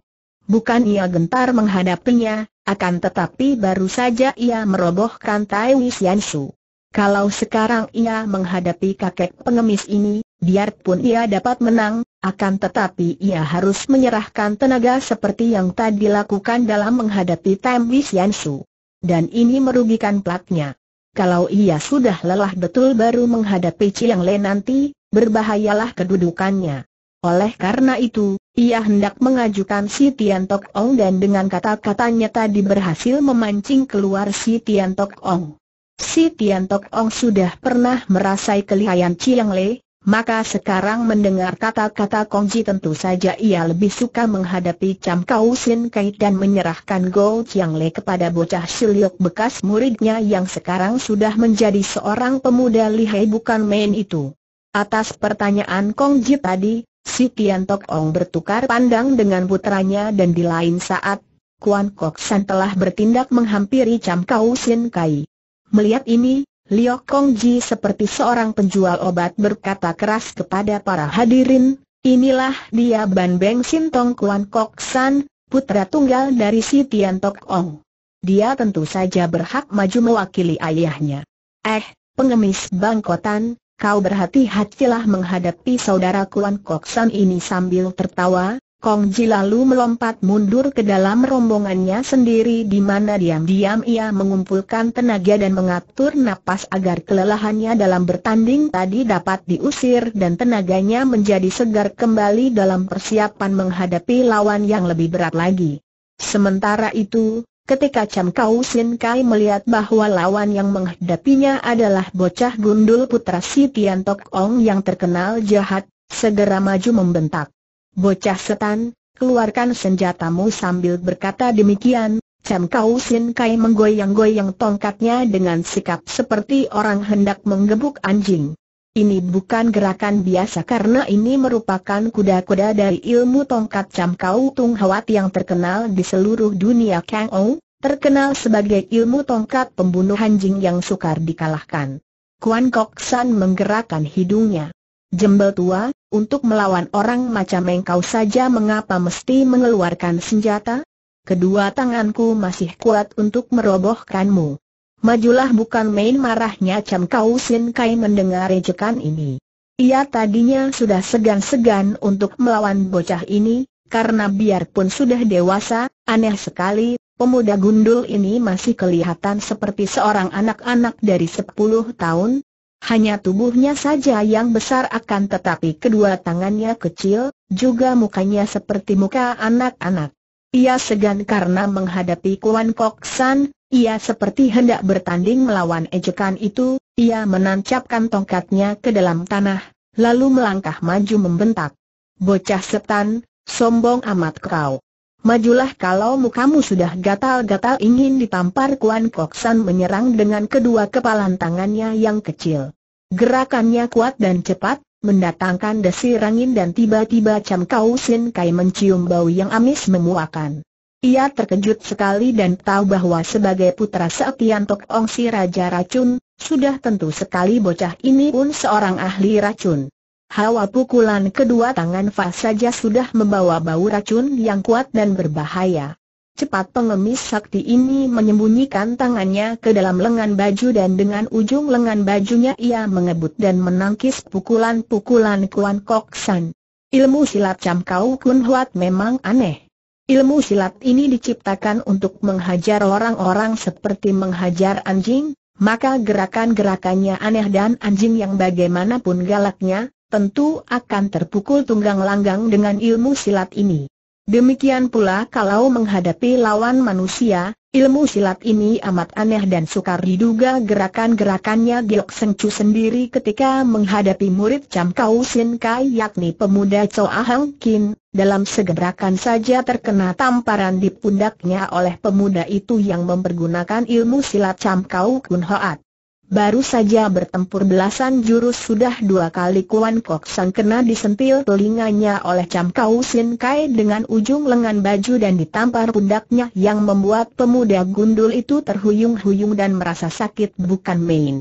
Bukan ia gentar menghadapinya, akan tetapi baru saja ia merobohkan Tai Wisiansu. Kalau sekarang ia menghadapi kakek pengemis ini, biarpun ia dapat menang, akan tetapi ia harus menyerahkan tenaga seperti yang tadi lakukan dalam menghadapi Tai Wisiansu. Dan ini merugikan platnya. Kalau ia sudah lelah betul baru menghadapi Chiang Le nanti, berbahayalah kedudukannya. Oleh karena itu, ia hendak mengajukan si Tian Tok Ong dan dengan kata-katanya tadi berhasil memancing keluar si Tian Tok Ong. Si Tian Tok Ong sudah pernah merasai kelihayan Chiang Le, maka sekarang mendengar kata-kata Kongji tentu saja ia lebih suka menghadapi Cham Kau Sin Kai dan menyerahkan Go Chiang Le kepada bocah Siliok bekas muridnya yang sekarang sudah menjadi seorang pemuda lihai bukan main itu. Atas pertanyaan Kongji tadi, Si Tian Tok Ong bertukar pandang dengan putranya dan di lain saat, Kuan Kok San telah bertindak menghampiri Cham Kau Sin Kai. Melihat ini, Liok Kong Ji seperti seorang penjual obat berkata keras kepada para hadirin, inilah dia Ban Beng Sin Tong Kuan Kok San, putra tunggal dari si Tian Tok Ong. Dia tentu saja berhak maju mewakili ayahnya. Eh, pengemis bangkotan, kau berhati-hatilah menghadapi saudara Kuan Koksan ini sambil tertawa, Kong Ji lalu melompat mundur ke dalam rombongannya sendiri di mana diam-diam ia mengumpulkan tenaga dan mengatur napas agar kelelahannya dalam bertanding tadi dapat diusir dan tenaganya menjadi segar kembali dalam persiapan menghadapi lawan yang lebih berat lagi. Sementara itu, Ketika Cham Kau Sin Kai melihat bahwa lawan yang menghadapinya adalah bocah gundul putra si Tian Tok Ong yang terkenal jahat, segera maju membentak. Bocah setan, keluarkan senjatamu sambil berkata demikian, Cham Kau Sin Kai menggoyang-goyang tongkatnya dengan sikap seperti orang hendak menggebuk anjing. Ini bukan gerakan biasa karena ini merupakan kuda-kuda dari ilmu tongkat kau Tung Hawat yang terkenal di seluruh dunia Kang Ou, terkenal sebagai ilmu tongkat pembunuh anjing yang sukar dikalahkan. Kuan Kok San menggerakkan hidungnya. Jembel tua, untuk melawan orang macam engkau saja mengapa mesti mengeluarkan senjata? Kedua tanganku masih kuat untuk merobohkanmu. Majulah bukan main marahnya cam Kau Sin Kai mendengar ejekan ini. Ia tadinya sudah segan-segan untuk melawan bocah ini, karena biarpun sudah dewasa, aneh sekali, pemuda gundul ini masih kelihatan seperti seorang anak-anak dari 10 tahun, hanya tubuhnya saja yang besar akan tetapi kedua tangannya kecil, juga mukanya seperti muka anak-anak. Ia segan karena menghadapi Kuan Kok San, ia seperti hendak bertanding melawan ejekan itu, ia menancapkan tongkatnya ke dalam tanah, lalu melangkah maju membentak. Bocah setan, sombong amat kau. Majulah kalau mukamu sudah gatal-gatal ingin ditampar Kuan Koksan menyerang dengan kedua kepalan tangannya yang kecil. Gerakannya kuat dan cepat, mendatangkan desir angin dan tiba-tiba Cam Kau Sin Kai mencium bau yang amis memuakan. Ia terkejut sekali dan tahu bahwa sebagai putra Setian Tok Ong si Raja Racun, sudah tentu sekali bocah ini pun seorang ahli racun. Hawa pukulan kedua tangan Fa saja sudah membawa bau racun yang kuat dan berbahaya. Cepat pengemis sakti ini menyembunyikan tangannya ke dalam lengan baju dan dengan ujung lengan bajunya ia mengebut dan menangkis pukulan-pukulan Kuan Kok San. Ilmu silat Cam Kau Kun Huat memang aneh. Ilmu silat ini diciptakan untuk menghajar orang-orang seperti menghajar anjing, maka gerakan-gerakannya aneh dan anjing yang bagaimanapun galaknya, tentu akan terpukul tunggang langgang dengan ilmu silat ini. Demikian pula kalau menghadapi lawan manusia, ilmu silat ini amat aneh dan sukar diduga gerakan-gerakannya Giok Seng Chu sendiri ketika menghadapi murid Cham Kau Sin Kai yakni pemuda Choa Hang Kin, dalam segerakan saja terkena tamparan di pundaknya oleh pemuda itu yang mempergunakan ilmu silat Cham Kau Kun Hoat. Baru saja bertempur belasan jurus sudah dua kali Kuan Kok Sang kena disentil telinganya oleh Cam Kau Sin Kai dengan ujung lengan baju dan ditampar pundaknya yang membuat pemuda gundul itu terhuyung-huyung dan merasa sakit bukan main.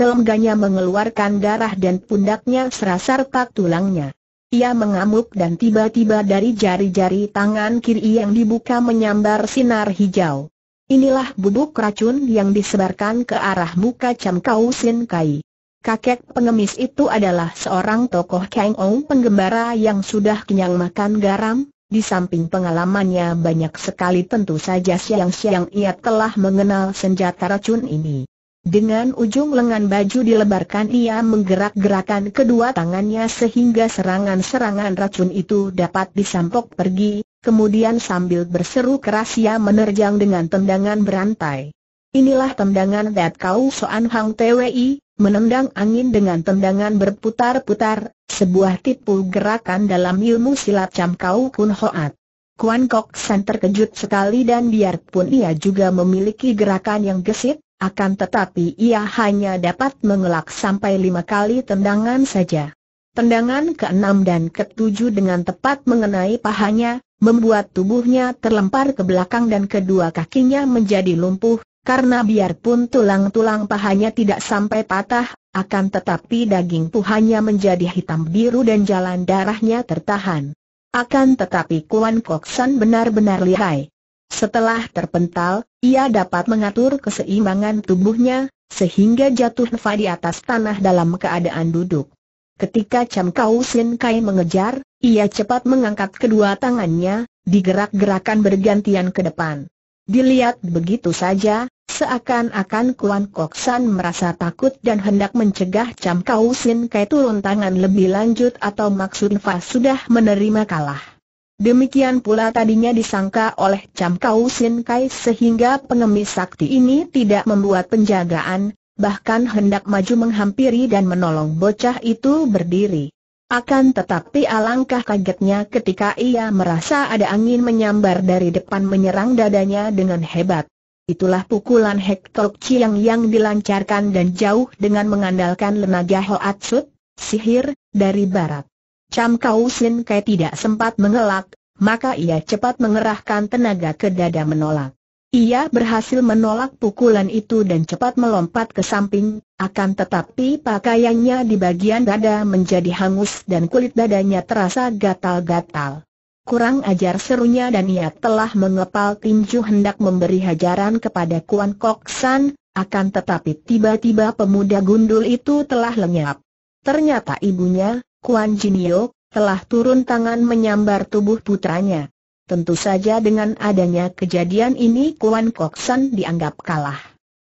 Telengganya mengeluarkan darah dan pundaknya serasa retak tulangnya. Ia mengamuk dan tiba-tiba dari jari-jari tangan kiri yang dibuka menyambar sinar hijau. Inilah bubuk racun yang disebarkan ke arah muka Cham Kau Sin Kai. Kakek pengemis itu adalah seorang tokoh Kang Ong penggembara yang sudah kenyang makan garam, di samping pengalamannya banyak sekali tentu saja siang-siang ia telah mengenal senjata racun ini. Dengan ujung lengan baju dilebarkan ia menggerak-gerakan kedua tangannya sehingga serangan-serangan racun itu dapat disampok pergi, Kemudian sambil berseru keras ia menerjang dengan tendangan berantai. Inilah tendangan That Kau Soan Hang TWI, menendang angin dengan tendangan berputar-putar, sebuah tipu gerakan dalam ilmu silat Cam Kau Kun Hoat. Kuan Kok San terkejut sekali dan biarpun ia juga memiliki gerakan yang gesit, akan tetapi ia hanya dapat mengelak sampai lima kali tendangan saja. Tendangan ke-6 dan ke-7 dengan tepat mengenai pahanya, membuat tubuhnya terlempar ke belakang dan kedua kakinya menjadi lumpuh, karena biarpun tulang-tulang pahanya tidak sampai patah, akan tetapi daging puhanya menjadi hitam biru dan jalan darahnya tertahan. Akan tetapi Kuan Koksan benar-benar lihai. Setelah terpental, ia dapat mengatur keseimbangan tubuhnya, sehingga jatuh nefa di atas tanah dalam keadaan duduk. Ketika Cham Kau Sin Kai mengejar, ia cepat mengangkat kedua tangannya, digerak-gerakan bergantian ke depan. Dilihat begitu saja, seakan-akan Kuan Koksan merasa takut dan hendak mencegah Cam Kau Sin Kai turun tangan lebih lanjut atau maksud Fa sudah menerima kalah. Demikian pula tadinya disangka oleh Cam Kau Sin Kai sehingga pengemis sakti ini tidak membuat penjagaan, bahkan hendak maju menghampiri dan menolong bocah itu berdiri. Akan tetapi alangkah kagetnya ketika ia merasa ada angin menyambar dari depan menyerang dadanya dengan hebat. Itulah pukulan Hektor Chiang yang dilancarkan dan jauh dengan mengandalkan lenaga Hoatsut, sihir, dari barat. Cham Kau Sin Kai tidak sempat mengelak, maka ia cepat mengerahkan tenaga ke dada menolak. Ia berhasil menolak pukulan itu dan cepat melompat ke samping, akan tetapi pakaiannya di bagian dada menjadi hangus dan kulit dadanya terasa gatal-gatal. Kurang ajar serunya dan ia telah mengepal tinju hendak memberi hajaran kepada Kuan Kok San, akan tetapi tiba-tiba pemuda gundul itu telah lenyap. Ternyata ibunya, Kuan Jin Yeo, telah turun tangan menyambar tubuh putranya. Tentu saja dengan adanya kejadian ini Kuan Kok San dianggap kalah.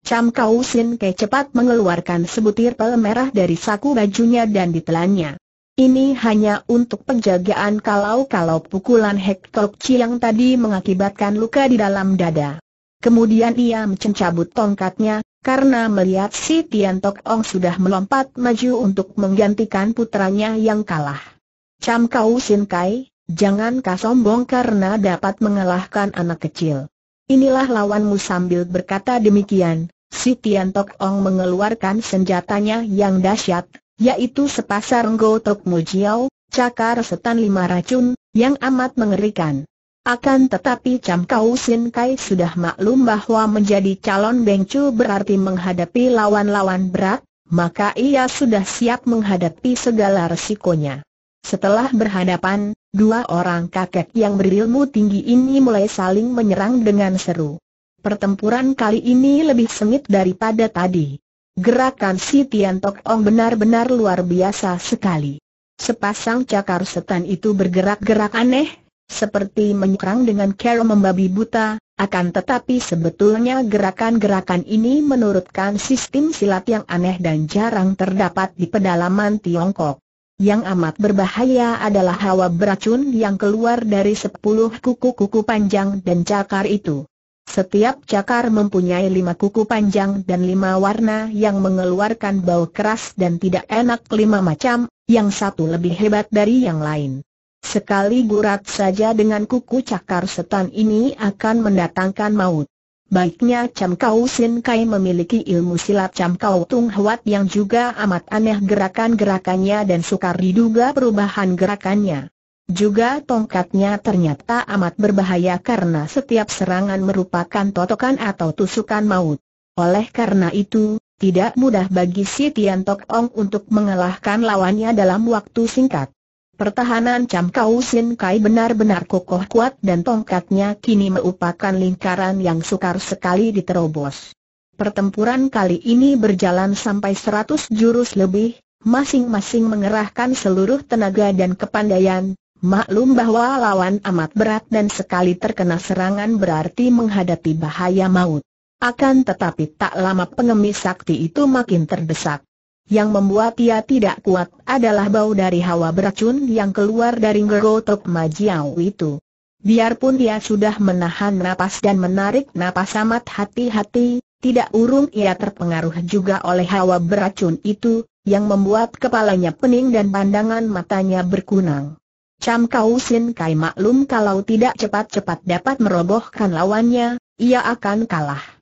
Cham Kau Sin Ke cepat mengeluarkan sebutir pel merah dari saku bajunya dan ditelannya. Ini hanya untuk penjagaan kalau-kalau pukulan Hektok Chiang tadi mengakibatkan luka di dalam dada. Kemudian ia mencabut tongkatnya, karena melihat si Tian Tok Ong sudah melompat maju untuk menggantikan putranya yang kalah. Cham Kau Sin Kai, Jangankah sombong karena dapat mengalahkan anak kecil. Inilah lawanmu sambil berkata demikian, si Tian Tok Ong mengeluarkan senjatanya yang dahsyat, yaitu sepasar tok Mujiao, cakar setan lima racun, yang amat mengerikan. Akan tetapi Cham Kau Sin Kai sudah maklum bahwa menjadi calon Bengcu berarti menghadapi lawan-lawan berat, maka ia sudah siap menghadapi segala resikonya. Setelah berhadapan, Dua orang kakek yang berilmu tinggi ini mulai saling menyerang dengan seru. Pertempuran kali ini lebih sengit daripada tadi. Gerakan si Tian Tok Ong benar-benar luar biasa sekali. Sepasang cakar setan itu bergerak-gerak aneh, seperti menyerang dengan cara membabi buta, akan tetapi sebetulnya gerakan-gerakan ini menurutkan sistem silat yang aneh dan jarang terdapat di pedalaman Tiongkok. Yang amat berbahaya adalah hawa beracun yang keluar dari sepuluh kuku-kuku panjang dan cakar itu. Setiap cakar mempunyai lima kuku panjang dan lima warna yang mengeluarkan bau keras dan tidak enak lima macam, yang satu lebih hebat dari yang lain. Sekali gurat saja dengan kuku cakar setan ini akan mendatangkan maut. Baiknya Cham Kau Sin Kai memiliki ilmu silat Cham Kau Tung Huat yang juga amat aneh gerakan-gerakannya dan sukar diduga perubahan gerakannya. Juga tongkatnya ternyata amat berbahaya karena setiap serangan merupakan totokan atau tusukan maut. Oleh karena itu, tidak mudah bagi si Tian Tok Ong untuk mengalahkan lawannya dalam waktu singkat. Pertahanan Cam Kau Sin Kai benar-benar kokoh kuat dan tongkatnya kini merupakan lingkaran yang sukar sekali diterobos. Pertempuran kali ini berjalan sampai 100 jurus lebih, masing-masing mengerahkan seluruh tenaga dan kepandaian. Maklum bahwa lawan amat berat dan sekali terkena serangan berarti menghadapi bahaya maut. Akan tetapi tak lama pengemis sakti itu makin terdesak. Yang membuat ia tidak kuat adalah bau dari hawa beracun yang keluar dari ngerotok majiau itu. Biarpun ia sudah menahan napas dan menarik napas amat hati-hati, tidak urung ia terpengaruh juga oleh hawa beracun itu, yang membuat kepalanya pening dan pandangan matanya berkunang. Cam Kau Kai maklum kalau tidak cepat-cepat dapat merobohkan lawannya, ia akan kalah.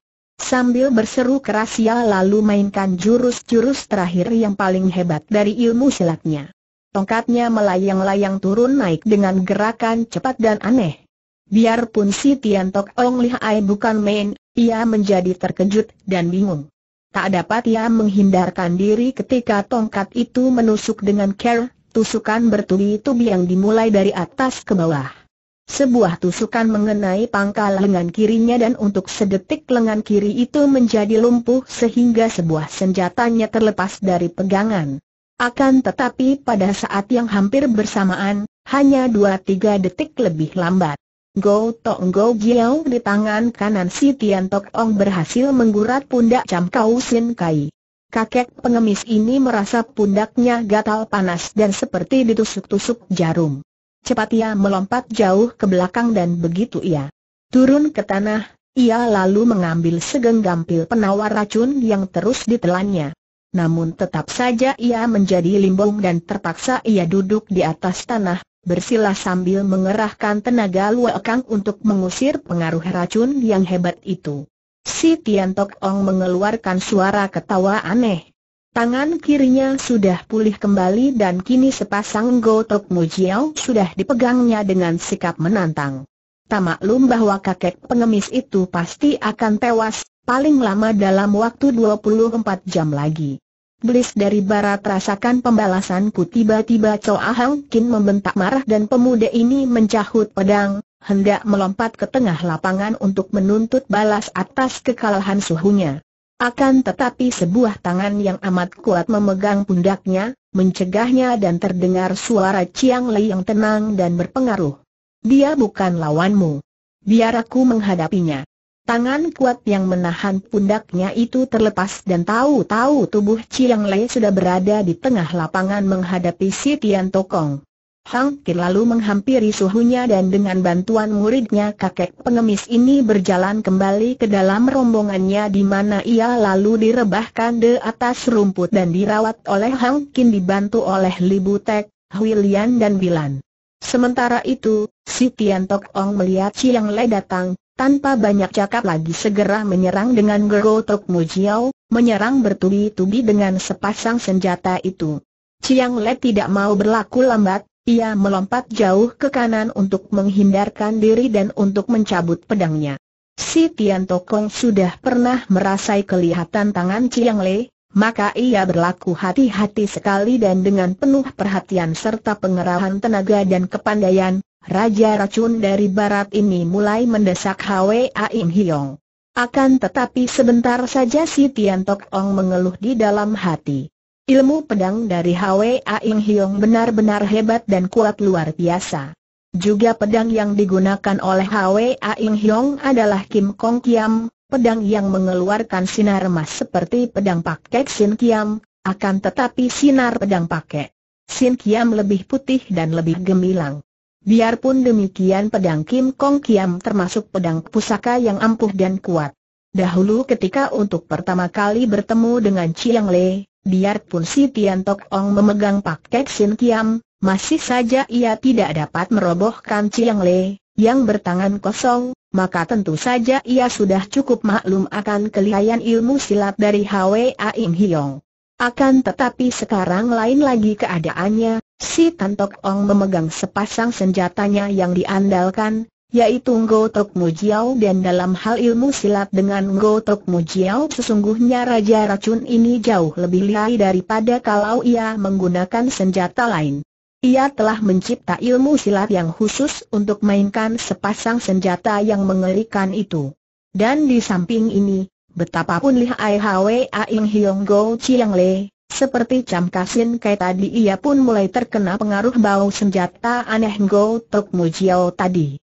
Sambil berseru keras ia lalu mainkan jurus-jurus terakhir yang paling hebat dari ilmu silatnya. Tongkatnya melayang-layang turun naik dengan gerakan cepat dan aneh. Biarpun si Tian Tok Ong lihai bukan main, ia menjadi terkejut dan bingung. Tak dapat ia menghindarkan diri ketika tongkat itu menusuk dengan care, tusukan bertubi-tubi yang dimulai dari atas ke bawah. Sebuah tusukan mengenai pangkal lengan kirinya dan untuk sedetik lengan kiri itu menjadi lumpuh sehingga sebuah senjatanya terlepas dari pegangan. Akan tetapi pada saat yang hampir bersamaan, hanya dua tiga detik lebih lambat. Go Tong Go Jiao di tangan kanan si Tian Tok Ong berhasil menggurat pundak Cham Kau Sin Kai. Kakek pengemis ini merasa pundaknya gatal panas dan seperti ditusuk-tusuk jarum. Cepat ia melompat jauh ke belakang dan begitu ia turun ke tanah, ia lalu mengambil segenggam pil penawar racun yang terus ditelannya. Namun tetap saja ia menjadi limbung dan terpaksa ia duduk di atas tanah, bersila sambil mengerahkan tenaga luekang untuk mengusir pengaruh racun yang hebat itu. Si Tian Tok Ong mengeluarkan suara ketawa aneh. Tangan kirinya sudah pulih kembali dan kini sepasang gotok Mujiao sudah dipegangnya dengan sikap menantang. Tak maklum bahwa kakek pengemis itu pasti akan tewas, paling lama dalam waktu 24 jam lagi. Blis dari barat rasakan pembalasanku tiba-tiba Choa Hang Kin membentak marah dan pemuda ini mencahut pedang, hendak melompat ke tengah lapangan untuk menuntut balas atas kekalahan suhunya. Akan tetapi sebuah tangan yang amat kuat memegang pundaknya, mencegahnya dan terdengar suara Chiang Lei yang tenang dan berpengaruh. Dia bukan lawanmu. Biar aku menghadapinya. Tangan kuat yang menahan pundaknya itu terlepas dan tahu-tahu tubuh Chiang Lei sudah berada di tengah lapangan menghadapi si Tian Tokong. Hang Kin lalu menghampiri suhunya dan dengan bantuan muridnya kakek pengemis ini berjalan kembali ke dalam rombongannya di mana ia lalu direbahkan di atas rumput dan dirawat oleh Hang Kin dibantu oleh Li Butek, Huilian dan Bilan. Sementara itu, si Tian Tok Ong melihat Chiang Le datang, tanpa banyak cakap lagi segera menyerang dengan gerotok Mujiao, menyerang bertubi-tubi dengan sepasang senjata itu. Chiang Le tidak mau berlaku lambat, ia melompat jauh ke kanan untuk menghindarkan diri dan untuk mencabut pedangnya. Si Tian Tokong sudah pernah merasai kelihatan tangan Chiang Le, maka ia berlaku hati-hati sekali dan dengan penuh perhatian serta pengerahan tenaga dan kepandaian, Raja Racun dari Barat ini mulai mendesak Hwa Aim Hiong. Akan tetapi sebentar saja si Tian Tokong mengeluh di dalam hati. Ilmu pedang dari Hwa Aing Hiong benar-benar hebat dan kuat luar biasa. Juga pedang yang digunakan oleh Hwa Aing Hiong adalah Kim Kong Kiam, pedang yang mengeluarkan sinar emas seperti pedang paket Sin Kiam, akan tetapi sinar pedang paket Sin Kiam lebih putih dan lebih gemilang. Biarpun demikian pedang Kim Kong Kiam termasuk pedang pusaka yang ampuh dan kuat. Dahulu ketika untuk pertama kali bertemu dengan Chiang Le, Biarpun si Tian Tok Ong memegang paket Sin Kiam, masih saja ia tidak dapat merobohkan Chiang Le, yang bertangan kosong, maka tentu saja ia sudah cukup maklum akan kelihayan ilmu silat dari Hwa Aim Hiong. Akan tetapi sekarang lain lagi keadaannya, si Tan Ong memegang sepasang senjatanya yang diandalkan, yaitu Ngo Tok Mujiao dan dalam hal ilmu silat dengan Ngo Tok Mujiao sesungguhnya Raja Racun ini jauh lebih lihai daripada kalau ia menggunakan senjata lain. Ia telah mencipta ilmu silat yang khusus untuk mainkan sepasang senjata yang mengerikan itu. Dan di samping ini, betapapun lihai Hwa Ing Hiong Go Chiang Le, seperti Cam Kasin kayak tadi ia pun mulai terkena pengaruh bau senjata aneh Go Tok Mujiao tadi.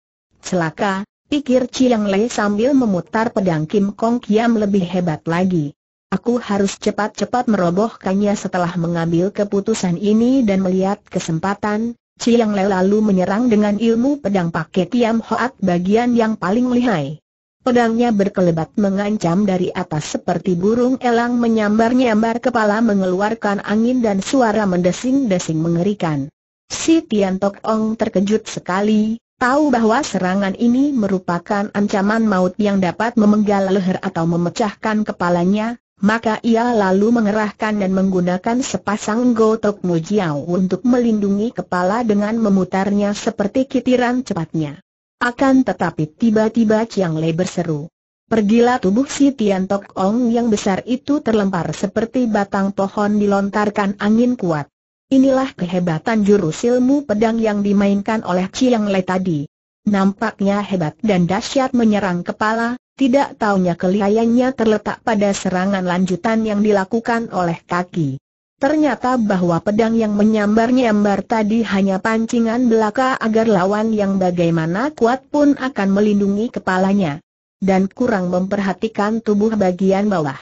Celaka, pikir Chiang Lei sambil memutar pedang Kim Kong Kiam lebih hebat lagi. Aku harus cepat-cepat merobohkannya setelah mengambil keputusan ini dan melihat kesempatan, Chiang Lei lalu menyerang dengan ilmu pedang pakai Kiam Hoat bagian yang paling lihai. Pedangnya berkelebat mengancam dari atas seperti burung elang menyambar-nyambar kepala mengeluarkan angin dan suara mendesing-desing mengerikan. Si Tian Tok Ong terkejut sekali, Tahu bahwa serangan ini merupakan ancaman maut yang dapat memenggal leher atau memecahkan kepalanya, maka ia lalu mengerahkan dan menggunakan sepasang gotok mujiao untuk melindungi kepala dengan memutarnya seperti kitiran cepatnya. Akan tetapi tiba-tiba Chiang Lei berseru. Pergilah tubuh si Tian Tok Ong yang besar itu terlempar seperti batang pohon dilontarkan angin kuat. Inilah kehebatan jurus ilmu pedang yang dimainkan oleh Chiang Lei tadi. Nampaknya hebat dan dahsyat menyerang kepala, tidak taunya kelihayannya terletak pada serangan lanjutan yang dilakukan oleh kaki. Ternyata bahwa pedang yang menyambar-nyambar tadi hanya pancingan belaka agar lawan yang bagaimana kuat pun akan melindungi kepalanya. Dan kurang memperhatikan tubuh bagian bawah.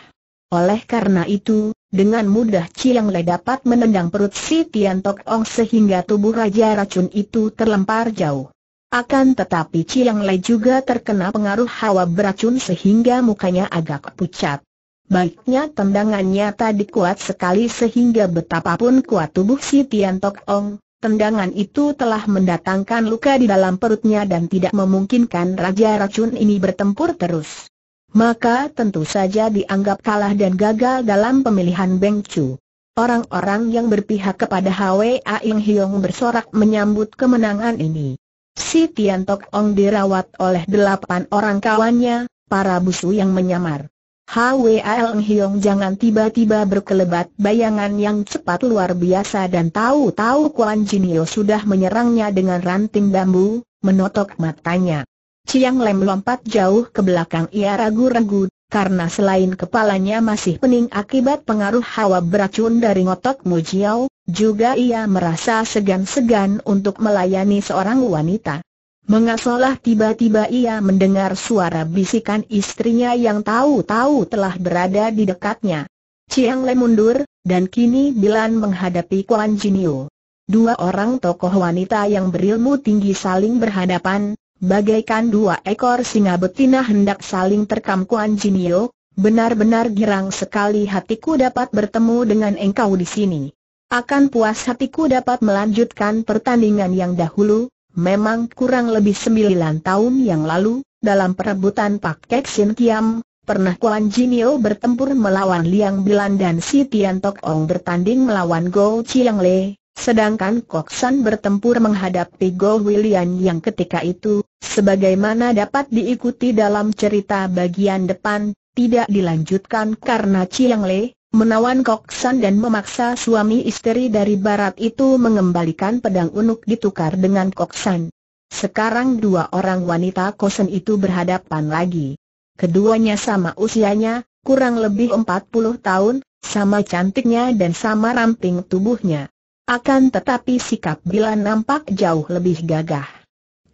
Oleh karena itu, dengan mudah Chiang Le dapat menendang perut si Tian Tok Ong sehingga tubuh Raja Racun itu terlempar jauh. Akan tetapi Chiang Le juga terkena pengaruh hawa beracun sehingga mukanya agak pucat. Baiknya tendangannya tadi kuat sekali sehingga betapapun kuat tubuh si Tian Tok Ong, Tendangan itu telah mendatangkan luka di dalam perutnya dan tidak memungkinkan Raja Racun ini bertempur terus maka tentu saja dianggap kalah dan gagal dalam pemilihan Beng Chu. Orang-orang yang berpihak kepada Hwa Aing Hiong bersorak menyambut kemenangan ini. Si Tian Tok Ong dirawat oleh delapan orang kawannya, para busu yang menyamar. Hwa Aing Hiong jangan tiba-tiba berkelebat bayangan yang cepat luar biasa dan tahu-tahu Kuan Jinio sudah menyerangnya dengan ranting bambu, menotok matanya. Ciang Lem lompat jauh ke belakang ia ragu-ragu, karena selain kepalanya masih pening akibat pengaruh hawa beracun dari ngotok Mujiao, juga ia merasa segan-segan untuk melayani seorang wanita. Mengasolah tiba-tiba ia mendengar suara bisikan istrinya yang tahu-tahu telah berada di dekatnya. Ciang Le mundur, dan kini Bilan menghadapi Kuan Jinio. Dua orang tokoh wanita yang berilmu tinggi saling berhadapan, bagaikan dua ekor singa betina hendak saling terkam Kuan Jinio, benar-benar girang sekali hatiku dapat bertemu dengan engkau di sini. Akan puas hatiku dapat melanjutkan pertandingan yang dahulu, memang kurang lebih sembilan tahun yang lalu, dalam perebutan Pak Kek Sin Kiam, pernah Kuan Jinio bertempur melawan Liang Bilan dan si Tian Tok Ong bertanding melawan Go Chiang Le, Sedangkan Koksan bertempur menghadapi Go William yang ketika itu, sebagaimana dapat diikuti dalam cerita bagian depan, tidak dilanjutkan karena Chiang Le, menawan Koksan dan memaksa suami istri dari barat itu mengembalikan pedang unuk ditukar dengan Koksan. Sekarang dua orang wanita kosen itu berhadapan lagi. Keduanya sama usianya, kurang lebih 40 tahun, sama cantiknya dan sama ramping tubuhnya. Akan tetapi sikap bila nampak jauh lebih gagah.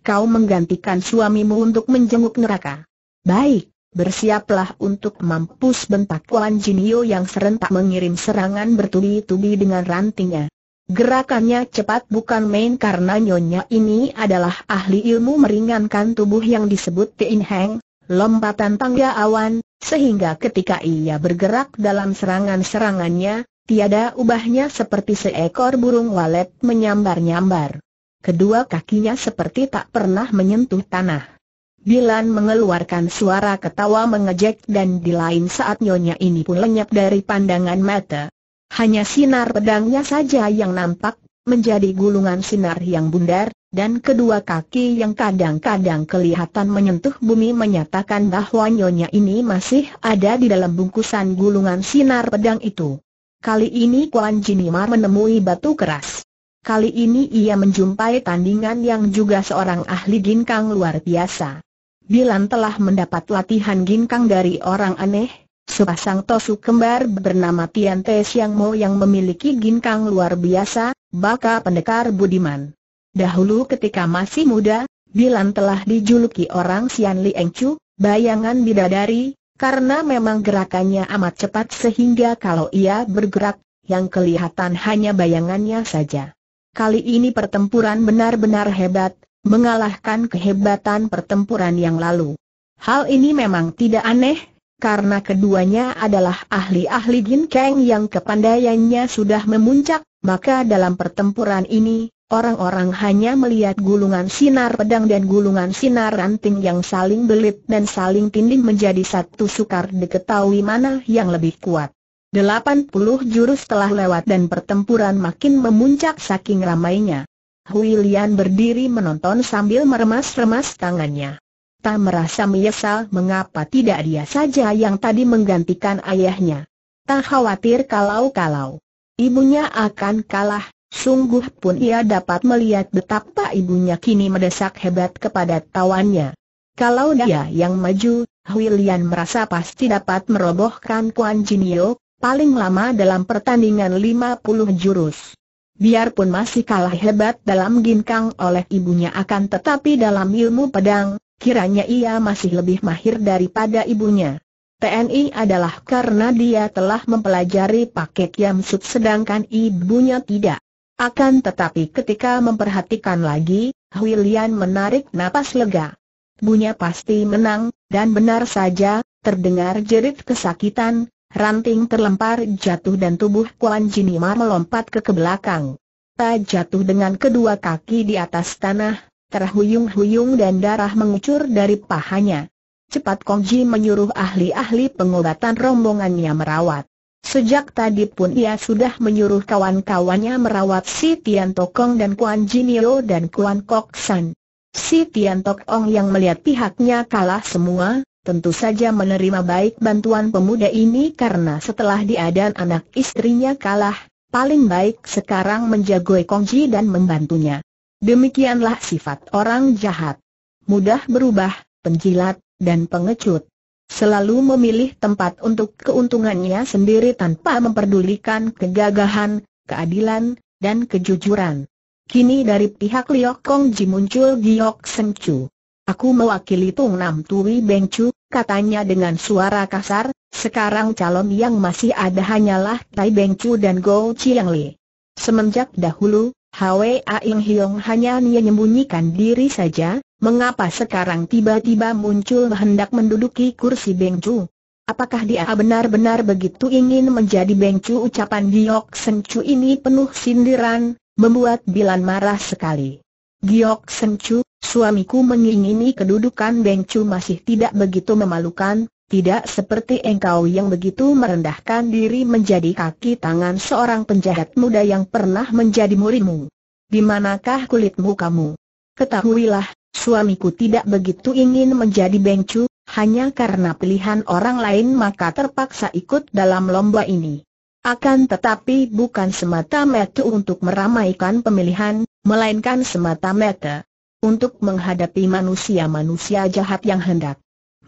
Kau menggantikan suamimu untuk menjenguk neraka. Baik, bersiaplah untuk mampus bentak Kuan Jinio yang serentak mengirim serangan bertubi-tubi dengan rantingnya. Gerakannya cepat bukan main karena nyonya ini adalah ahli ilmu meringankan tubuh yang disebut Tien Heng, lompatan tangga awan, sehingga ketika ia bergerak dalam serangan-serangannya, Tiada ubahnya seperti seekor burung walet menyambar-nyambar. Kedua kakinya seperti tak pernah menyentuh tanah. Bilan mengeluarkan suara ketawa mengejek dan di lain saat nyonya ini pun lenyap dari pandangan mata. Hanya sinar pedangnya saja yang nampak, menjadi gulungan sinar yang bundar, dan kedua kaki yang kadang-kadang kelihatan menyentuh bumi menyatakan bahwa nyonya ini masih ada di dalam bungkusan gulungan sinar pedang itu. Kali ini Kuan Jinimar menemui batu keras. Kali ini ia menjumpai tandingan yang juga seorang ahli ginkang luar biasa. Bilan telah mendapat latihan ginkang dari orang aneh, sepasang tosu kembar bernama Tian Te Siang Mo yang memiliki ginkang luar biasa, baka pendekar budiman. Dahulu ketika masih muda, Bilan telah dijuluki orang Sian Eng Chu, bayangan bidadari, karena memang gerakannya amat cepat sehingga kalau ia bergerak, yang kelihatan hanya bayangannya saja. Kali ini pertempuran benar-benar hebat, mengalahkan kehebatan pertempuran yang lalu. Hal ini memang tidak aneh, karena keduanya adalah ahli-ahli Jin Kang yang kepandaiannya sudah memuncak, maka dalam pertempuran ini, Orang-orang hanya melihat gulungan sinar pedang dan gulungan sinar ranting yang saling belit dan saling tindih menjadi satu sukar diketahui mana yang lebih kuat. Delapan puluh jurus telah lewat dan pertempuran makin memuncak saking ramainya. Hui berdiri menonton sambil meremas-remas tangannya. Tak merasa menyesal mengapa tidak dia saja yang tadi menggantikan ayahnya. Tak khawatir kalau-kalau ibunya akan kalah, Sungguh pun ia dapat melihat betapa ibunya kini mendesak hebat kepada tawannya. Kalau dia yang maju, Hui merasa pasti dapat merobohkan Kuan Jinio, paling lama dalam pertandingan 50 jurus. Biarpun masih kalah hebat dalam ginkang oleh ibunya akan tetapi dalam ilmu pedang, kiranya ia masih lebih mahir daripada ibunya. TNI adalah karena dia telah mempelajari paket Yamsut sedangkan ibunya tidak. Akan tetapi ketika memperhatikan lagi, Hui menarik napas lega. Bunya pasti menang, dan benar saja, terdengar jerit kesakitan, ranting terlempar jatuh dan tubuh Kuan Jinimar melompat ke kebelakang. Ta jatuh dengan kedua kaki di atas tanah, terhuyung-huyung dan darah mengucur dari pahanya. Cepat Kongji menyuruh ahli-ahli pengobatan rombongannya merawat. Sejak tadi pun ia sudah menyuruh kawan-kawannya merawat si Tian Tokong dan Kuan Jinio dan Kuan Kok San. Si Tian Tokong yang melihat pihaknya kalah semua, tentu saja menerima baik bantuan pemuda ini karena setelah dan anak istrinya kalah, paling baik sekarang menjagoi Kongji dan membantunya. Demikianlah sifat orang jahat. Mudah berubah, penjilat, dan pengecut selalu memilih tempat untuk keuntungannya sendiri tanpa memperdulikan kegagahan, keadilan, dan kejujuran. Kini dari pihak Liok Kong Ji muncul Giok Seng Chu. Aku mewakili Tung Nam Tui Beng Chu, katanya dengan suara kasar, sekarang calon yang masih ada hanyalah Tai Beng Chu dan Go Chiang Li. Semenjak dahulu, Hwa Ing Hiong hanya menyembunyikan diri saja, Mengapa sekarang tiba-tiba muncul hendak menduduki kursi Bengcu? Apakah dia benar-benar begitu ingin menjadi Bengcu? Ucapan Giok Sencu ini penuh sindiran, membuat Bilan marah sekali. Giok Sencu, suamiku mengingini kedudukan Bengcu masih tidak begitu memalukan, tidak seperti engkau yang begitu merendahkan diri menjadi kaki tangan seorang penjahat muda yang pernah menjadi murimu. Di manakah kulitmu kamu? Ketahuilah, Suamiku tidak begitu ingin menjadi bengcu, hanya karena pilihan orang lain maka terpaksa ikut dalam lomba ini. Akan tetapi bukan semata-mata untuk meramaikan pemilihan, melainkan semata-mata untuk menghadapi manusia-manusia jahat yang hendak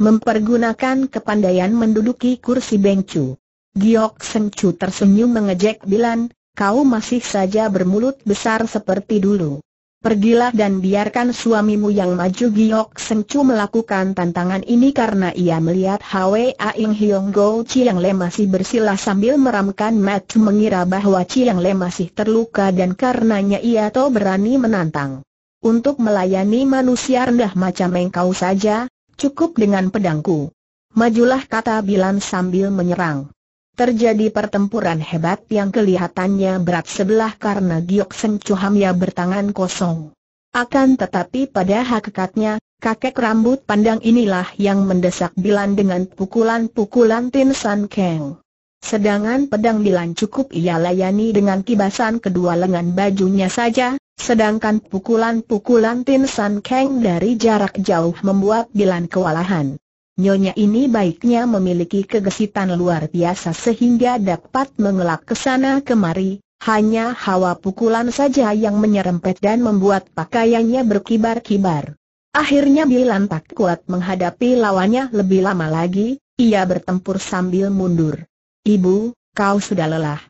mempergunakan kepandaian menduduki kursi bengcu. Giok Sengcu tersenyum mengejek Bilan, kau masih saja bermulut besar seperti dulu. Pergilah dan biarkan suamimu yang maju Giok sengcu melakukan tantangan ini karena ia melihat Hwa Aing Hiong Go Chiang Le masih bersila sambil meramkan Matt mengira bahwa Chiang Le masih terluka dan karenanya ia to berani menantang. Untuk melayani manusia rendah macam engkau saja, cukup dengan pedangku. Majulah kata Bilan sambil menyerang. Terjadi pertempuran hebat yang kelihatannya berat sebelah karena Giok Seng Chuhamya bertangan kosong. Akan tetapi pada hakikatnya, kakek rambut pandang inilah yang mendesak Bilan dengan pukulan-pukulan Tin San Kang. Sedangkan pedang Bilan cukup ia layani dengan kibasan kedua lengan bajunya saja, sedangkan pukulan-pukulan Tin San Kang dari jarak jauh membuat Bilan kewalahan. Nyonya ini baiknya memiliki kegesitan luar biasa sehingga dapat mengelak kesana kemari, hanya hawa pukulan saja yang menyerempet dan membuat pakaiannya berkibar-kibar. Akhirnya Bilan tak kuat menghadapi lawannya lebih lama lagi, ia bertempur sambil mundur. Ibu, kau sudah lelah.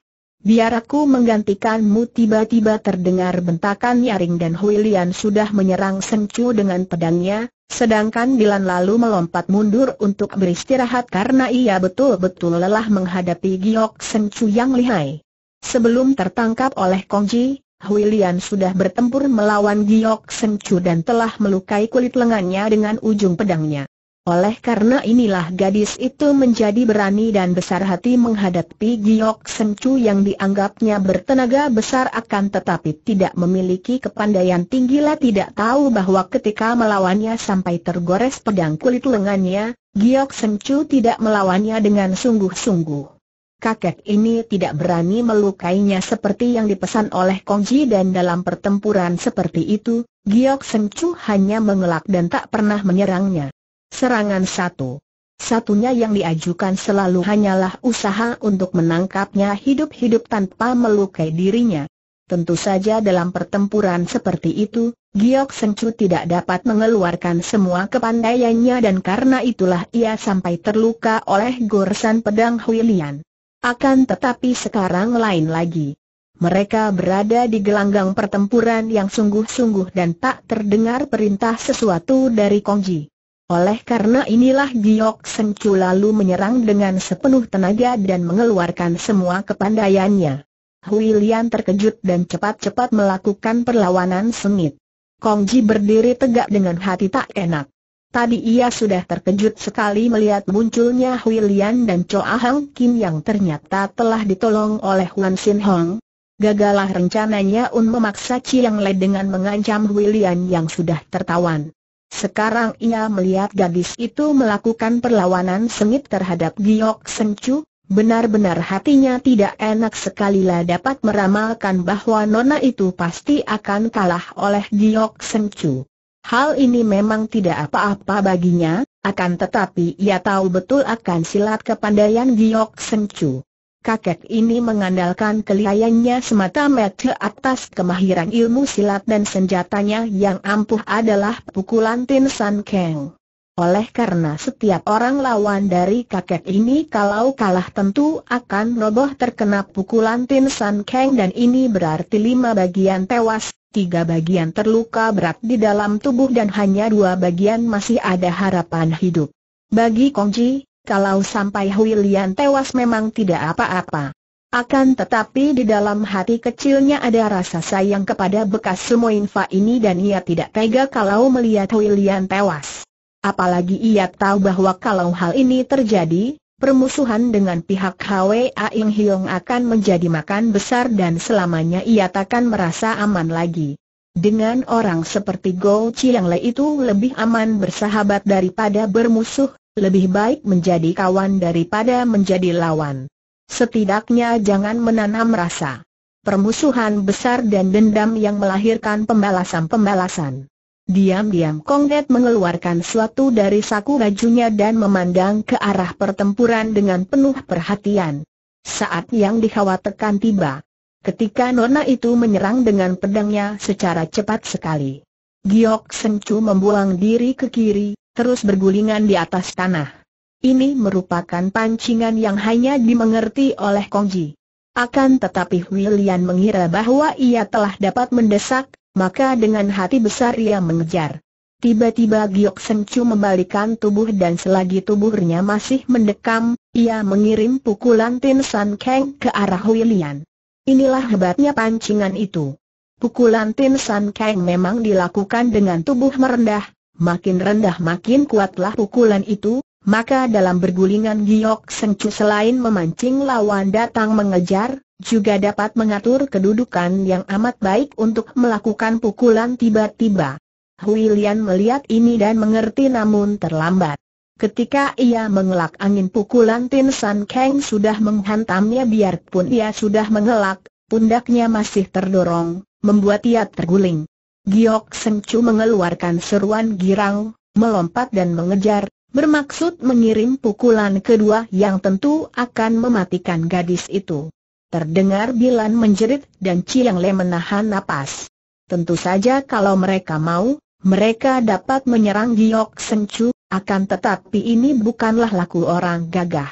Biar aku menggantikanmu tiba-tiba terdengar bentakan nyaring dan Hui Lian sudah menyerang Seng Chu dengan pedangnya, sedangkan Dilan lalu melompat mundur untuk beristirahat karena ia betul-betul lelah menghadapi Giok Seng Chu yang lihai. Sebelum tertangkap oleh Kongji, Hui Lian sudah bertempur melawan Giok Seng Chu dan telah melukai kulit lengannya dengan ujung pedangnya. Oleh karena inilah gadis itu menjadi berani dan besar hati menghadapi Giok Sengcu yang dianggapnya bertenaga besar akan tetapi tidak memiliki kepandaian tinggi lah tidak tahu bahwa ketika melawannya sampai tergores pedang kulit lengannya, Giok Sengcu tidak melawannya dengan sungguh-sungguh. Kakek ini tidak berani melukainya seperti yang dipesan oleh Kongji dan dalam pertempuran seperti itu, Giok Sengcu hanya mengelak dan tak pernah menyerangnya. Serangan satu. Satunya yang diajukan selalu hanyalah usaha untuk menangkapnya hidup-hidup tanpa melukai dirinya. Tentu saja dalam pertempuran seperti itu, Giok Sengcu tidak dapat mengeluarkan semua kepandaiannya dan karena itulah ia sampai terluka oleh goresan pedang Huilian. Akan tetapi sekarang lain lagi. Mereka berada di gelanggang pertempuran yang sungguh-sungguh dan tak terdengar perintah sesuatu dari Kongji. Oleh karena inilah Giok Sencu lalu menyerang dengan sepenuh tenaga dan mengeluarkan semua kepandaiannya. Hui terkejut dan cepat-cepat melakukan perlawanan sengit. Kongji berdiri tegak dengan hati tak enak. Tadi ia sudah terkejut sekali melihat munculnya Hui dan Choa Hang Kim yang ternyata telah ditolong oleh Wan Sin Hong. Gagalah rencananya Un memaksa Chiang Lei dengan mengancam Hui yang sudah tertawan. Sekarang ia melihat gadis itu melakukan perlawanan sengit terhadap Giok Sencu, benar-benar hatinya tidak enak sekali lah dapat meramalkan bahwa Nona itu pasti akan kalah oleh Giok Sencu. Hal ini memang tidak apa-apa baginya, akan tetapi ia tahu betul akan silat kepandaian Giok Sencu kakek ini mengandalkan kelihayannya semata-mata atas kemahiran ilmu silat dan senjatanya yang ampuh adalah pukulan Tin San Keng. Oleh karena setiap orang lawan dari kakek ini kalau kalah tentu akan roboh terkena pukulan Tin San Keng dan ini berarti lima bagian tewas, tiga bagian terluka berat di dalam tubuh dan hanya dua bagian masih ada harapan hidup. Bagi Kongji, kalau sampai Huilian tewas memang tidak apa-apa. Akan tetapi di dalam hati kecilnya ada rasa sayang kepada bekas semua Sumoinfa ini dan ia tidak tega kalau melihat Huilian tewas. Apalagi ia tahu bahwa kalau hal ini terjadi, permusuhan dengan pihak HWA Ing Hiong akan menjadi makan besar dan selamanya ia takkan merasa aman lagi. Dengan orang seperti Go Chiang Le itu lebih aman bersahabat daripada bermusuh, lebih baik menjadi kawan daripada menjadi lawan. Setidaknya jangan menanam rasa permusuhan besar dan dendam yang melahirkan pembalasan-pembalasan. Diam-diam Kongnet mengeluarkan suatu dari saku bajunya dan memandang ke arah pertempuran dengan penuh perhatian. Saat yang dikhawatirkan tiba. Ketika Nona itu menyerang dengan pedangnya secara cepat sekali. Giok Sengcu membuang diri ke kiri, terus bergulingan di atas tanah. Ini merupakan pancingan yang hanya dimengerti oleh Kongji. Akan tetapi William mengira bahwa ia telah dapat mendesak, maka dengan hati besar ia mengejar. Tiba-tiba Giok Sencu membalikan tubuh dan selagi tubuhnya masih mendekam, ia mengirim pukulan Tin San Kang ke arah William. Inilah hebatnya pancingan itu. Pukulan Tin San Kang memang dilakukan dengan tubuh merendah, makin rendah makin kuatlah pukulan itu, maka dalam bergulingan giok sengcu selain memancing lawan datang mengejar, juga dapat mengatur kedudukan yang amat baik untuk melakukan pukulan tiba-tiba. Huilian melihat ini dan mengerti namun terlambat. Ketika ia mengelak angin pukulan Tin San Kang sudah menghantamnya biarpun ia sudah mengelak, pundaknya masih terdorong, membuat ia terguling. Giok Sengcu mengeluarkan seruan girang, melompat dan mengejar, bermaksud mengirim pukulan kedua yang tentu akan mematikan gadis itu. Terdengar Bilan menjerit dan Ciang Le menahan napas. Tentu saja kalau mereka mau, mereka dapat menyerang Giok Sengcu, akan tetapi ini bukanlah laku orang gagah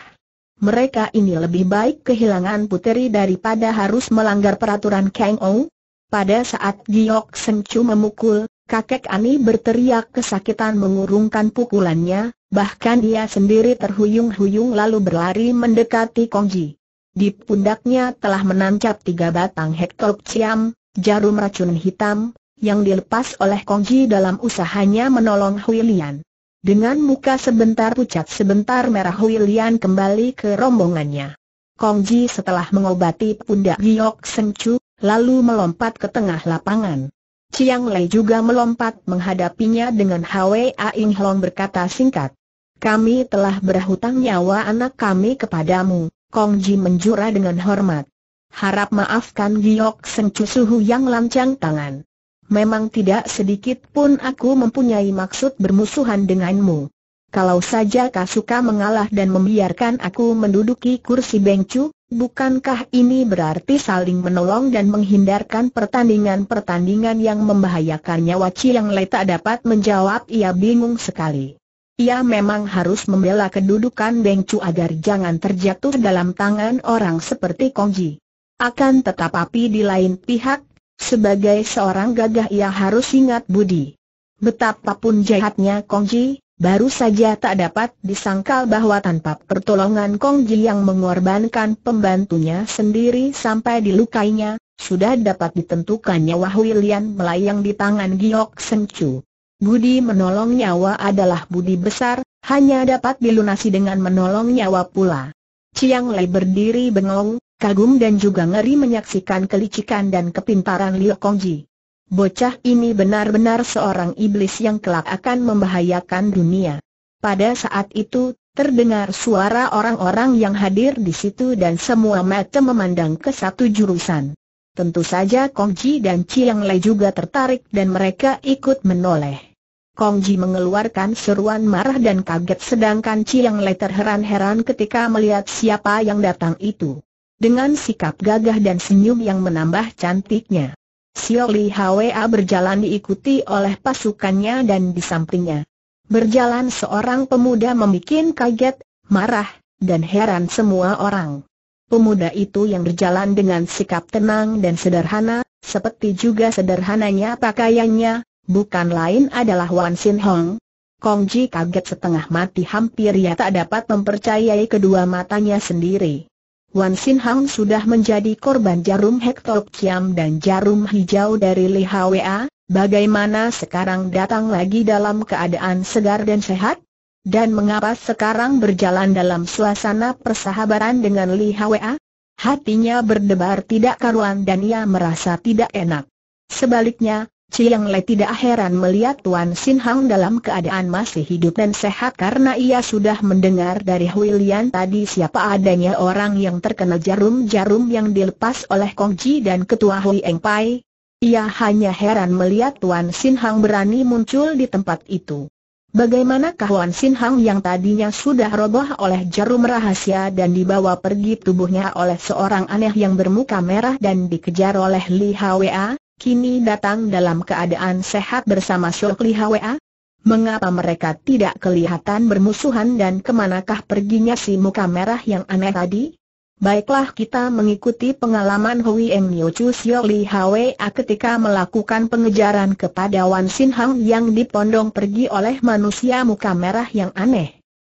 mereka ini lebih baik kehilangan puteri daripada harus melanggar peraturan Kang Ou, pada saat Giok Sencu memukul, kakek Ani berteriak kesakitan mengurungkan pukulannya, bahkan ia sendiri terhuyung-huyung lalu berlari mendekati Kongji. Di pundaknya telah menancap tiga batang hektok ciam, jarum racun hitam, yang dilepas oleh Kongji dalam usahanya menolong Huilian. Dengan muka sebentar pucat sebentar merah Huilian kembali ke rombongannya. Kongji setelah mengobati pundak Giok Sencu, lalu melompat ke tengah lapangan. Chiang Lei juga melompat menghadapinya dengan Hwee Aing Hlong berkata singkat. Kami telah berhutang nyawa anak kami kepadamu, Kong Ji menjura dengan hormat. Harap maafkan Giok Seng Suhu yang lancang tangan. Memang tidak sedikit pun aku mempunyai maksud bermusuhan denganmu. Kalau saja kau suka mengalah dan membiarkan aku menduduki kursi bengcu, Bukankah ini berarti saling menolong dan menghindarkan pertandingan-pertandingan yang membahayakan nyawa Chiang Lei tak dapat menjawab ia bingung sekali. Ia memang harus membela kedudukan Beng Chu agar jangan terjatuh dalam tangan orang seperti Kong Ji. Akan tetapi di lain pihak, sebagai seorang gagah ia harus ingat budi. Betapapun jahatnya Kong Ji, Baru saja tak dapat disangkal bahwa tanpa pertolongan Kong Ji yang mengorbankan pembantunya sendiri sampai dilukainya, sudah dapat ditentukan nyawa Hui Lian melayang di tangan Giok Sen Chu. Budi menolong nyawa adalah budi besar, hanya dapat dilunasi dengan menolong nyawa pula. Chiang Lei berdiri bengong, kagum dan juga ngeri menyaksikan kelicikan dan kepintaran Liu Ji. Bocah ini benar-benar seorang iblis yang kelak akan membahayakan dunia. Pada saat itu, terdengar suara orang-orang yang hadir di situ dan semua mata memandang ke satu jurusan. Tentu saja Kong Ji dan Chiang Lei juga tertarik dan mereka ikut menoleh. Kong Ji mengeluarkan seruan marah dan kaget sedangkan Chiang Lei terheran-heran ketika melihat siapa yang datang itu. Dengan sikap gagah dan senyum yang menambah cantiknya Xiao Li Hwa berjalan diikuti oleh pasukannya dan di sampingnya. Berjalan seorang pemuda membuat kaget, marah, dan heran semua orang. Pemuda itu yang berjalan dengan sikap tenang dan sederhana, seperti juga sederhananya pakaiannya, bukan lain adalah Wan Sin Hong. Kong Ji kaget setengah mati hampir ia tak dapat mempercayai kedua matanya sendiri. Wan Sin Hang sudah menjadi korban jarum Hektok Ciam dan jarum hijau dari Li Hwa, bagaimana sekarang datang lagi dalam keadaan segar dan sehat? Dan mengapa sekarang berjalan dalam suasana persahabatan dengan Li Hwa? Hatinya berdebar tidak karuan dan ia merasa tidak enak. Sebaliknya, Chiang Le tidak heran melihat Tuan Sin Hang dalam keadaan masih hidup dan sehat karena ia sudah mendengar dari Hui tadi siapa adanya orang yang terkena jarum-jarum yang dilepas oleh Kong Ji dan ketua Hui Eng Pai. Ia hanya heran melihat Tuan Sin Hang berani muncul di tempat itu. Bagaimana Tuan Sin Hang yang tadinya sudah roboh oleh jarum rahasia dan dibawa pergi tubuhnya oleh seorang aneh yang bermuka merah dan dikejar oleh Li Hwa? kini datang dalam keadaan sehat bersama Shok Li Hwa? Mengapa mereka tidak kelihatan bermusuhan dan kemanakah perginya si muka merah yang aneh tadi? Baiklah kita mengikuti pengalaman Hui Eng Nio Chu Sio Li Hwa ketika melakukan pengejaran kepada Wan Sin Hang yang dipondong pergi oleh manusia muka merah yang aneh.